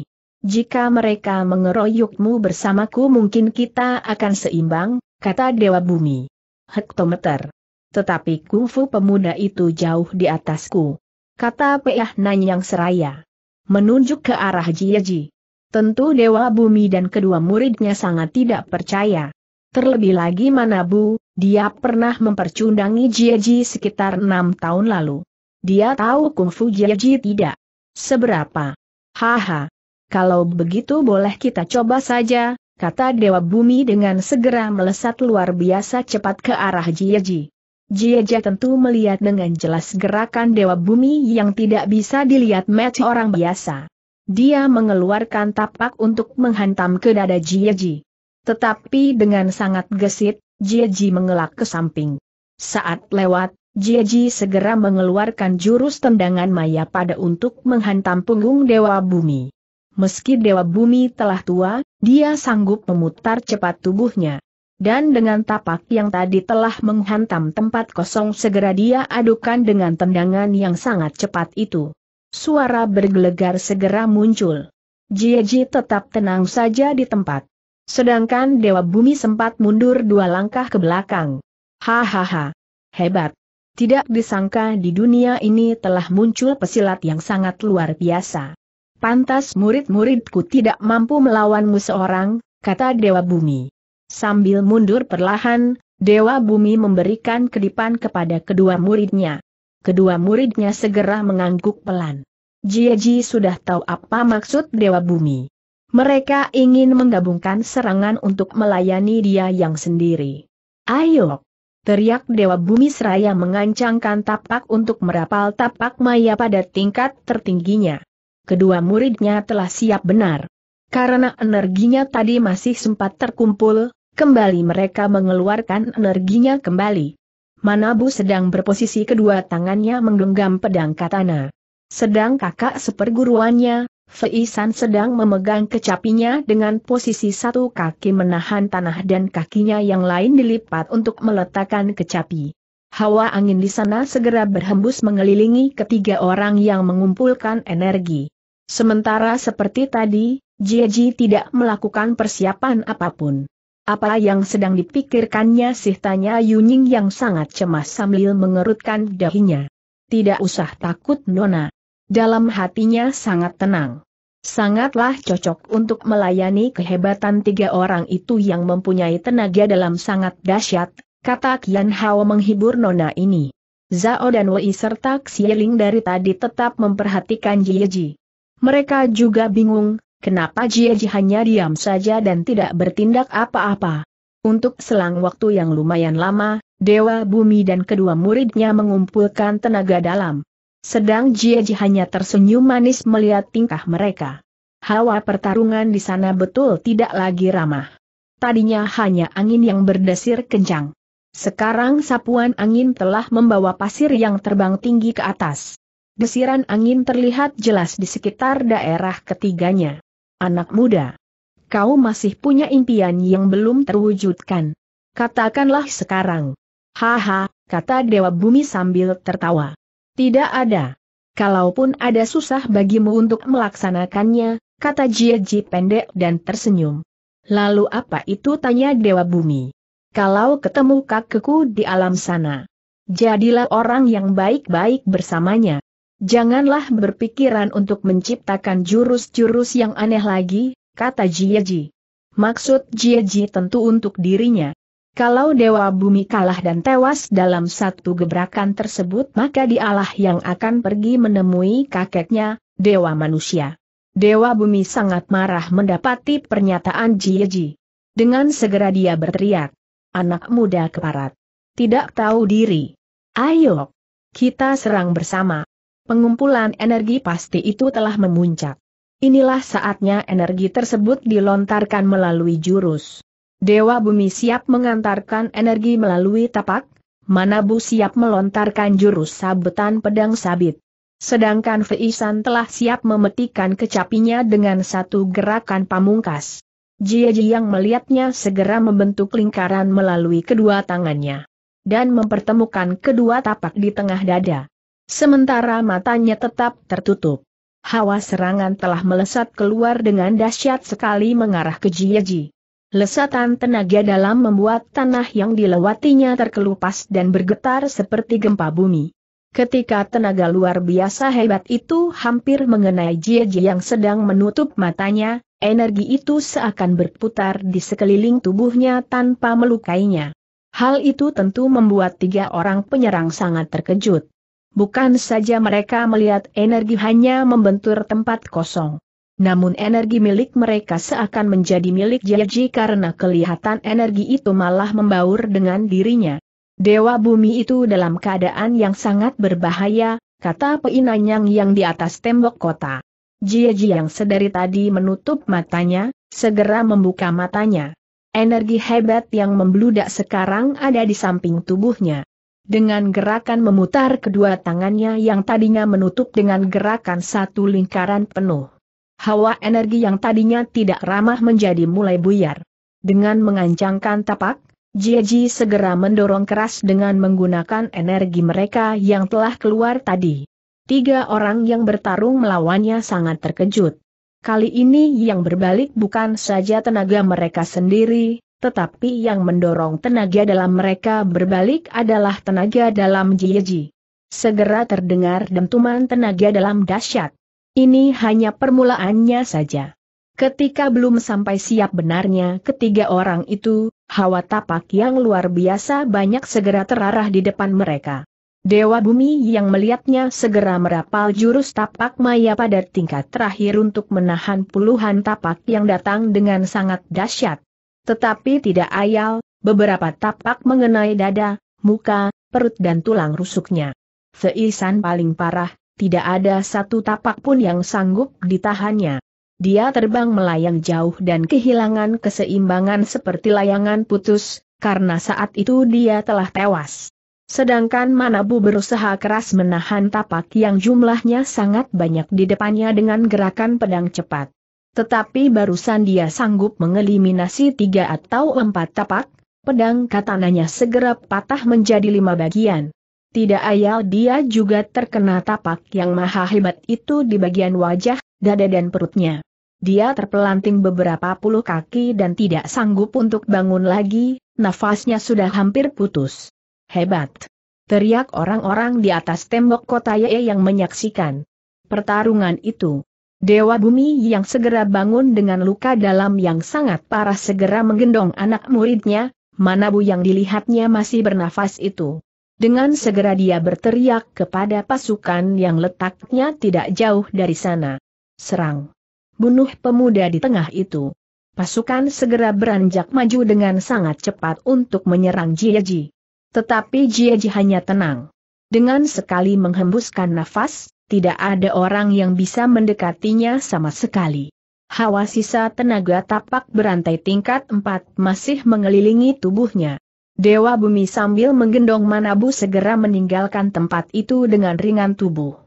Jika mereka mengeroyokmu bersamaku mungkin kita akan seimbang, kata Dewa Bumi. Hektometer. Tetapi kungfu pemuda itu jauh di atasku. Kata Peah Nanyang Seraya. Menunjuk ke arah Ji. Tentu Dewa Bumi dan kedua muridnya sangat tidak percaya. Terlebih lagi Manabu, dia pernah mempercundangi Jiaji sekitar enam tahun lalu. Dia tahu kungfu Jiaji tidak. Seberapa? Haha. Kalau begitu boleh kita coba saja, kata Dewa Bumi dengan segera melesat luar biasa cepat ke arah Jiaji. Jieji tentu melihat dengan jelas gerakan Dewa Bumi yang tidak bisa dilihat match orang biasa. Dia mengeluarkan tapak untuk menghantam ke dada Jieji. Tetapi dengan sangat gesit, Jieji mengelak ke samping. Saat lewat, Jieji segera mengeluarkan jurus tendangan maya pada untuk menghantam punggung Dewa Bumi. Meski Dewa Bumi telah tua, dia sanggup memutar cepat tubuhnya. Dan dengan tapak yang tadi telah menghantam tempat kosong segera dia adukan dengan tendangan yang sangat cepat itu. Suara bergelegar segera muncul. Jieji tetap tenang saja di tempat. Sedangkan Dewa Bumi sempat mundur dua langkah ke belakang. Hahaha. Hebat. Tidak disangka di dunia ini telah muncul pesilat yang sangat luar biasa. Pantas murid-muridku tidak mampu melawanmu seorang, kata Dewa Bumi. Sambil mundur perlahan, Dewa Bumi memberikan kedipan kepada kedua muridnya kedua muridnya segera mengangguk pelan. Jieji sudah tahu apa maksud Dewa Bumi. Mereka ingin menggabungkan serangan untuk melayani dia yang sendiri. Ayo! Teriak Dewa Bumi Seraya mengancangkan tapak untuk merapal tapak maya pada tingkat tertingginya. Kedua muridnya telah siap benar. Karena energinya tadi masih sempat terkumpul, kembali mereka mengeluarkan energinya kembali. Manabu sedang berposisi kedua tangannya menggenggam pedang katana. Sedang kakak seperguruannya, Feisan sedang memegang kecapinya dengan posisi satu kaki menahan tanah dan kakinya yang lain dilipat untuk meletakkan kecapi. Hawa angin di sana segera berhembus mengelilingi ketiga orang yang mengumpulkan energi. Sementara seperti tadi, Jieji tidak melakukan persiapan apapun. Apa yang sedang dipikirkannya sih tanya Yuning yang sangat cemas sambil mengerutkan dahinya. Tidak usah takut Nona. Dalam hatinya sangat tenang. Sangatlah cocok untuk melayani kehebatan tiga orang itu yang mempunyai tenaga dalam sangat dahsyat, kata Kian Hao menghibur Nona ini. Zhao dan Wei serta Xieling dari tadi tetap memperhatikan Jieji. Mereka juga bingung, Kenapa Jieji hanya diam saja dan tidak bertindak apa-apa? Untuk selang waktu yang lumayan lama, Dewa Bumi dan kedua muridnya mengumpulkan tenaga dalam. Sedang Jieji hanya tersenyum manis melihat tingkah mereka. Hawa pertarungan di sana betul tidak lagi ramah. Tadinya hanya angin yang berdesir kencang. Sekarang sapuan angin telah membawa pasir yang terbang tinggi ke atas. Desiran angin terlihat jelas di sekitar daerah ketiganya. Anak muda. Kau masih punya impian yang belum terwujudkan. Katakanlah sekarang. Haha, kata Dewa Bumi sambil tertawa. Tidak ada. Kalaupun ada susah bagimu untuk melaksanakannya, kata Jieji pendek dan tersenyum. Lalu apa itu tanya Dewa Bumi? Kalau ketemu kakekku di alam sana. Jadilah orang yang baik-baik bersamanya. Janganlah berpikiran untuk menciptakan jurus-jurus yang aneh lagi, kata Jieji. Maksud Jieji tentu untuk dirinya. Kalau Dewa Bumi kalah dan tewas dalam satu gebrakan tersebut maka dialah yang akan pergi menemui kakeknya, Dewa Manusia. Dewa Bumi sangat marah mendapati pernyataan Jieji. Dengan segera dia berteriak. Anak muda keparat. Tidak tahu diri. Ayo. Kita serang bersama pengumpulan energi pasti itu telah memuncak. Inilah saatnya energi tersebut dilontarkan melalui jurus. Dewa Bumi siap mengantarkan energi melalui tapak, Manabu siap melontarkan jurus sabetan pedang sabit. Sedangkan Feisan telah siap memetikan kecapinya dengan satu gerakan pamungkas. Jia yang melihatnya segera membentuk lingkaran melalui kedua tangannya. Dan mempertemukan kedua tapak di tengah dada. Sementara matanya tetap tertutup. Hawa serangan telah melesat keluar dengan dahsyat sekali mengarah ke Jiyeji. Lesatan tenaga dalam membuat tanah yang dilewatinya terkelupas dan bergetar seperti gempa bumi. Ketika tenaga luar biasa hebat itu hampir mengenai Jiyeji yang sedang menutup matanya, energi itu seakan berputar di sekeliling tubuhnya tanpa melukainya. Hal itu tentu membuat tiga orang penyerang sangat terkejut. Bukan saja mereka melihat energi hanya membentur tempat kosong. Namun energi milik mereka seakan menjadi milik Jiaji karena kelihatan energi itu malah membaur dengan dirinya. Dewa bumi itu dalam keadaan yang sangat berbahaya, kata Peinanyang yang di atas tembok kota. Jiaji yang sedari tadi menutup matanya, segera membuka matanya. Energi hebat yang membludak sekarang ada di samping tubuhnya. Dengan gerakan memutar kedua tangannya yang tadinya menutup dengan gerakan satu lingkaran penuh. Hawa energi yang tadinya tidak ramah menjadi mulai buyar. Dengan mengancangkan tapak, Jiji segera mendorong keras dengan menggunakan energi mereka yang telah keluar tadi. Tiga orang yang bertarung melawannya sangat terkejut. Kali ini yang berbalik bukan saja tenaga mereka sendiri, tetapi yang mendorong tenaga dalam mereka berbalik adalah tenaga dalam Jieji. Segera terdengar dentuman tenaga dalam dahsyat. Ini hanya permulaannya saja. Ketika belum sampai siap benarnya ketiga orang itu, hawa tapak yang luar biasa banyak segera terarah di depan mereka. Dewa bumi yang melihatnya segera merapal jurus tapak maya pada tingkat terakhir untuk menahan puluhan tapak yang datang dengan sangat dahsyat. Tetapi tidak ayal, beberapa tapak mengenai dada, muka, perut dan tulang rusuknya. Seisan paling parah, tidak ada satu tapak pun yang sanggup ditahannya. Dia terbang melayang jauh dan kehilangan keseimbangan seperti layangan putus, karena saat itu dia telah tewas. Sedangkan Manabu berusaha keras menahan tapak yang jumlahnya sangat banyak di depannya dengan gerakan pedang cepat tetapi barusan dia sanggup mengeliminasi tiga atau empat tapak, pedang katananya segera patah menjadi lima bagian. Tidak ayal dia juga terkena tapak yang maha hebat itu di bagian wajah, dada dan perutnya. Dia terpelanting beberapa puluh kaki dan tidak sanggup untuk bangun lagi, nafasnya sudah hampir putus. Hebat! Teriak orang-orang di atas tembok kota Ye yang menyaksikan pertarungan itu. Dewa Bumi yang segera bangun dengan luka dalam yang sangat parah segera menggendong anak muridnya, Manabu yang dilihatnya masih bernafas itu. Dengan segera dia berteriak kepada pasukan yang letaknya tidak jauh dari sana. Serang! Bunuh pemuda di tengah itu. Pasukan segera beranjak maju dengan sangat cepat untuk menyerang Jieji. Tetapi Jieji hanya tenang. Dengan sekali menghembuskan nafas, tidak ada orang yang bisa mendekatinya sama sekali. Hawa sisa tenaga tapak berantai tingkat 4 masih mengelilingi tubuhnya. Dewa bumi sambil menggendong Manabu segera meninggalkan tempat itu dengan ringan tubuh.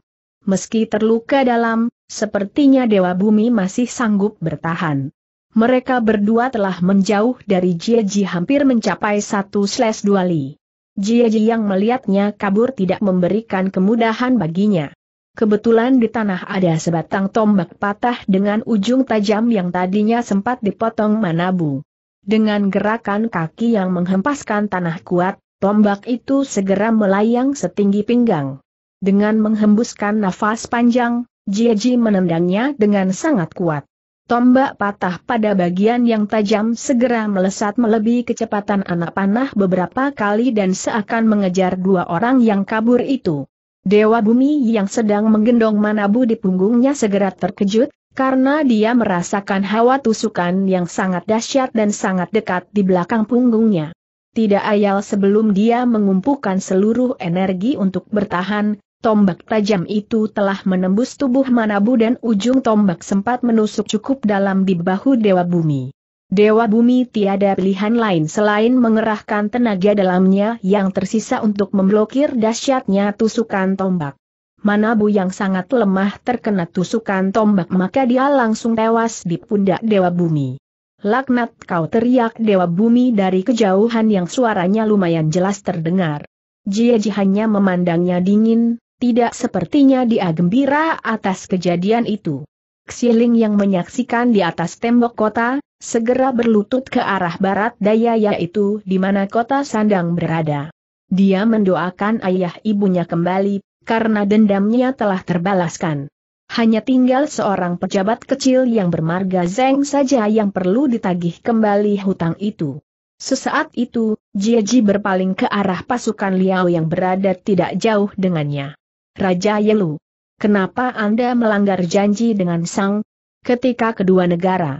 Meski terluka dalam, sepertinya Dewa Bumi masih sanggup bertahan. Mereka berdua telah menjauh dari Jieji hampir mencapai 1/2 li. Jieji yang melihatnya kabur tidak memberikan kemudahan baginya. Kebetulan di tanah ada sebatang tombak patah dengan ujung tajam yang tadinya sempat dipotong Manabu. Dengan gerakan kaki yang menghempaskan tanah kuat, tombak itu segera melayang setinggi pinggang. Dengan menghembuskan nafas panjang, Jieji menendangnya dengan sangat kuat. Tombak patah pada bagian yang tajam segera melesat melebihi kecepatan anak panah beberapa kali dan seakan mengejar dua orang yang kabur itu. Dewa bumi yang sedang menggendong manabu di punggungnya segera terkejut, karena dia merasakan hawa tusukan yang sangat dahsyat dan sangat dekat di belakang punggungnya. Tidak ayal sebelum dia mengumpulkan seluruh energi untuk bertahan, tombak tajam itu telah menembus tubuh manabu dan ujung tombak sempat menusuk cukup dalam di bahu dewa bumi. Dewa bumi tiada pilihan lain selain mengerahkan tenaga dalamnya yang tersisa untuk memblokir dahsyatnya tusukan tombak. Manabu yang sangat lemah terkena tusukan tombak maka dia langsung tewas di pundak Dewa Bumi. Laknat kau teriak Dewa Bumi dari kejauhan yang suaranya lumayan jelas terdengar. Jieji hanya memandangnya dingin, tidak sepertinya dia gembira atas kejadian itu. Xiling yang menyaksikan di atas tembok kota, segera berlutut ke arah barat daya yaitu di mana kota Sandang berada. Dia mendoakan ayah ibunya kembali, karena dendamnya telah terbalaskan. Hanya tinggal seorang pejabat kecil yang bermarga Zeng saja yang perlu ditagih kembali hutang itu. Sesaat itu, Jieji berpaling ke arah pasukan Liao yang berada tidak jauh dengannya. Raja Yelu, kenapa Anda melanggar janji dengan Sang? Ketika kedua negara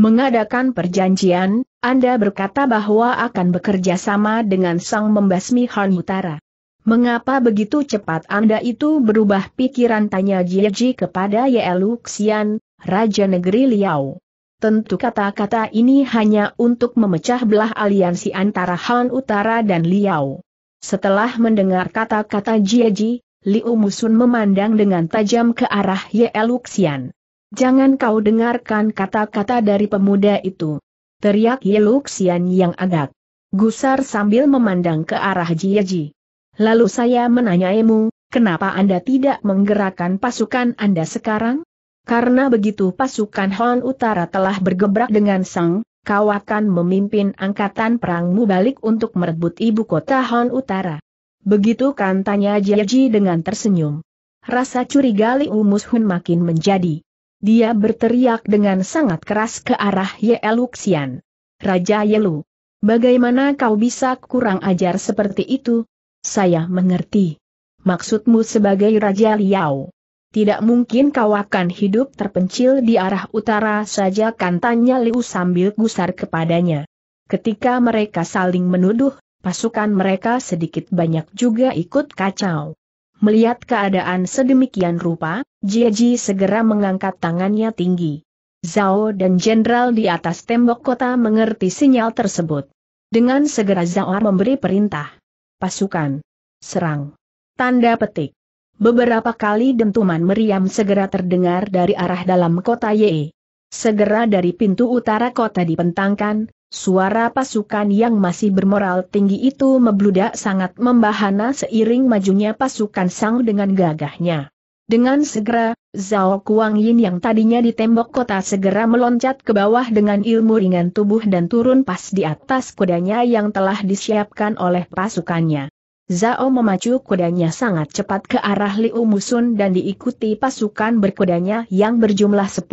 mengadakan perjanjian, Anda berkata bahwa akan bekerja sama dengan sang membasmi Han Utara. Mengapa begitu cepat Anda itu berubah pikiran tanya Jieji kepada Yelu Xian, Raja Negeri Liao. Tentu kata-kata ini hanya untuk memecah belah aliansi antara Han Utara dan Liao. Setelah mendengar kata-kata Jieji, Liu Musun memandang dengan tajam ke arah Yelu Xian. Jangan kau dengarkan kata-kata dari pemuda itu. Teriak Yeluxian yang agak gusar sambil memandang ke arah Jiaji. Lalu saya menanyaimu, kenapa Anda tidak menggerakkan pasukan Anda sekarang? Karena begitu pasukan Hon Utara telah bergebrak dengan Sang, kau akan memimpin angkatan perangmu balik untuk merebut ibu kota Hon Utara. Begitu kan tanya Ji dengan tersenyum. Rasa curiga Li Umus Hun makin menjadi dia berteriak dengan sangat keras ke arah Ye Raja Yelu, bagaimana kau bisa kurang ajar seperti itu? Saya mengerti. Maksudmu sebagai Raja Liao. Tidak mungkin kau akan hidup terpencil di arah utara saja kan? Tanya Liu sambil gusar kepadanya. Ketika mereka saling menuduh, pasukan mereka sedikit banyak juga ikut kacau. Melihat keadaan sedemikian rupa, Jieji segera mengangkat tangannya tinggi. Zhao dan jenderal di atas tembok kota mengerti sinyal tersebut. Dengan segera Zhao memberi perintah. Pasukan. Serang. Tanda petik. Beberapa kali dentuman meriam segera terdengar dari arah dalam kota Ye. Segera dari pintu utara kota dipentangkan, suara pasukan yang masih bermoral tinggi itu membludak sangat membahana seiring majunya pasukan Sang dengan gagahnya. Dengan segera, Zhao Kuang Yin yang tadinya di tembok kota segera meloncat ke bawah dengan ilmu ringan tubuh dan turun pas di atas kudanya yang telah disiapkan oleh pasukannya. Zhao memacu kudanya sangat cepat ke arah Liu Musun dan diikuti pasukan berkudanya yang berjumlah 10.000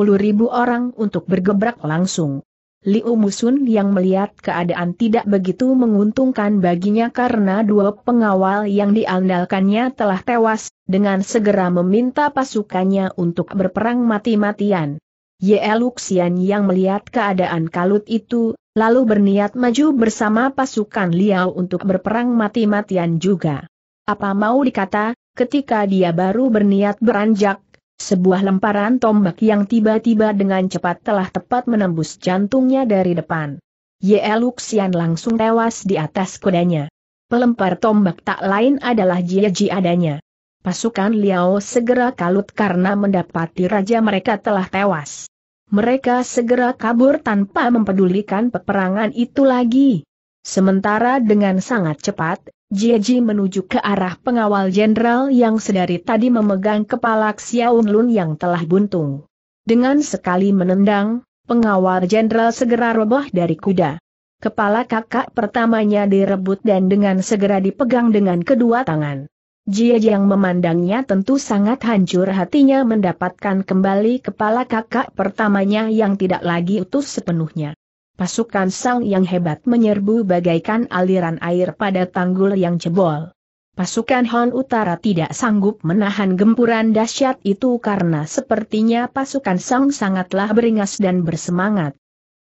orang untuk bergebrak langsung. Liu Musun yang melihat keadaan tidak begitu menguntungkan baginya karena dua pengawal yang diandalkannya telah tewas, dengan segera meminta pasukannya untuk berperang mati-matian. Ye Luxian yang melihat keadaan kalut itu, lalu berniat maju bersama pasukan Liao untuk berperang mati-matian juga. Apa mau dikata, ketika dia baru berniat beranjak, sebuah lemparan tombak yang tiba-tiba dengan cepat telah tepat menembus jantungnya dari depan. Ye Luxian langsung tewas di atas kudanya. Pelempar tombak tak lain adalah Jie Ji adanya. Pasukan Liao segera kalut karena mendapati raja mereka telah tewas. Mereka segera kabur tanpa mempedulikan peperangan itu lagi. Sementara dengan sangat cepat, Jieji menuju ke arah pengawal jenderal yang sedari tadi memegang kepala Xiaon Lun yang telah buntung. Dengan sekali menendang, pengawal jenderal segera roboh dari kuda. Kepala kakak pertamanya direbut dan dengan segera dipegang dengan kedua tangan. Jieji yang memandangnya tentu sangat hancur hatinya mendapatkan kembali kepala kakak pertamanya yang tidak lagi utuh sepenuhnya. Pasukan Sang yang hebat menyerbu bagaikan aliran air pada tanggul yang jebol. Pasukan Hon Utara tidak sanggup menahan gempuran dahsyat itu karena sepertinya pasukan Sang sangatlah beringas dan bersemangat.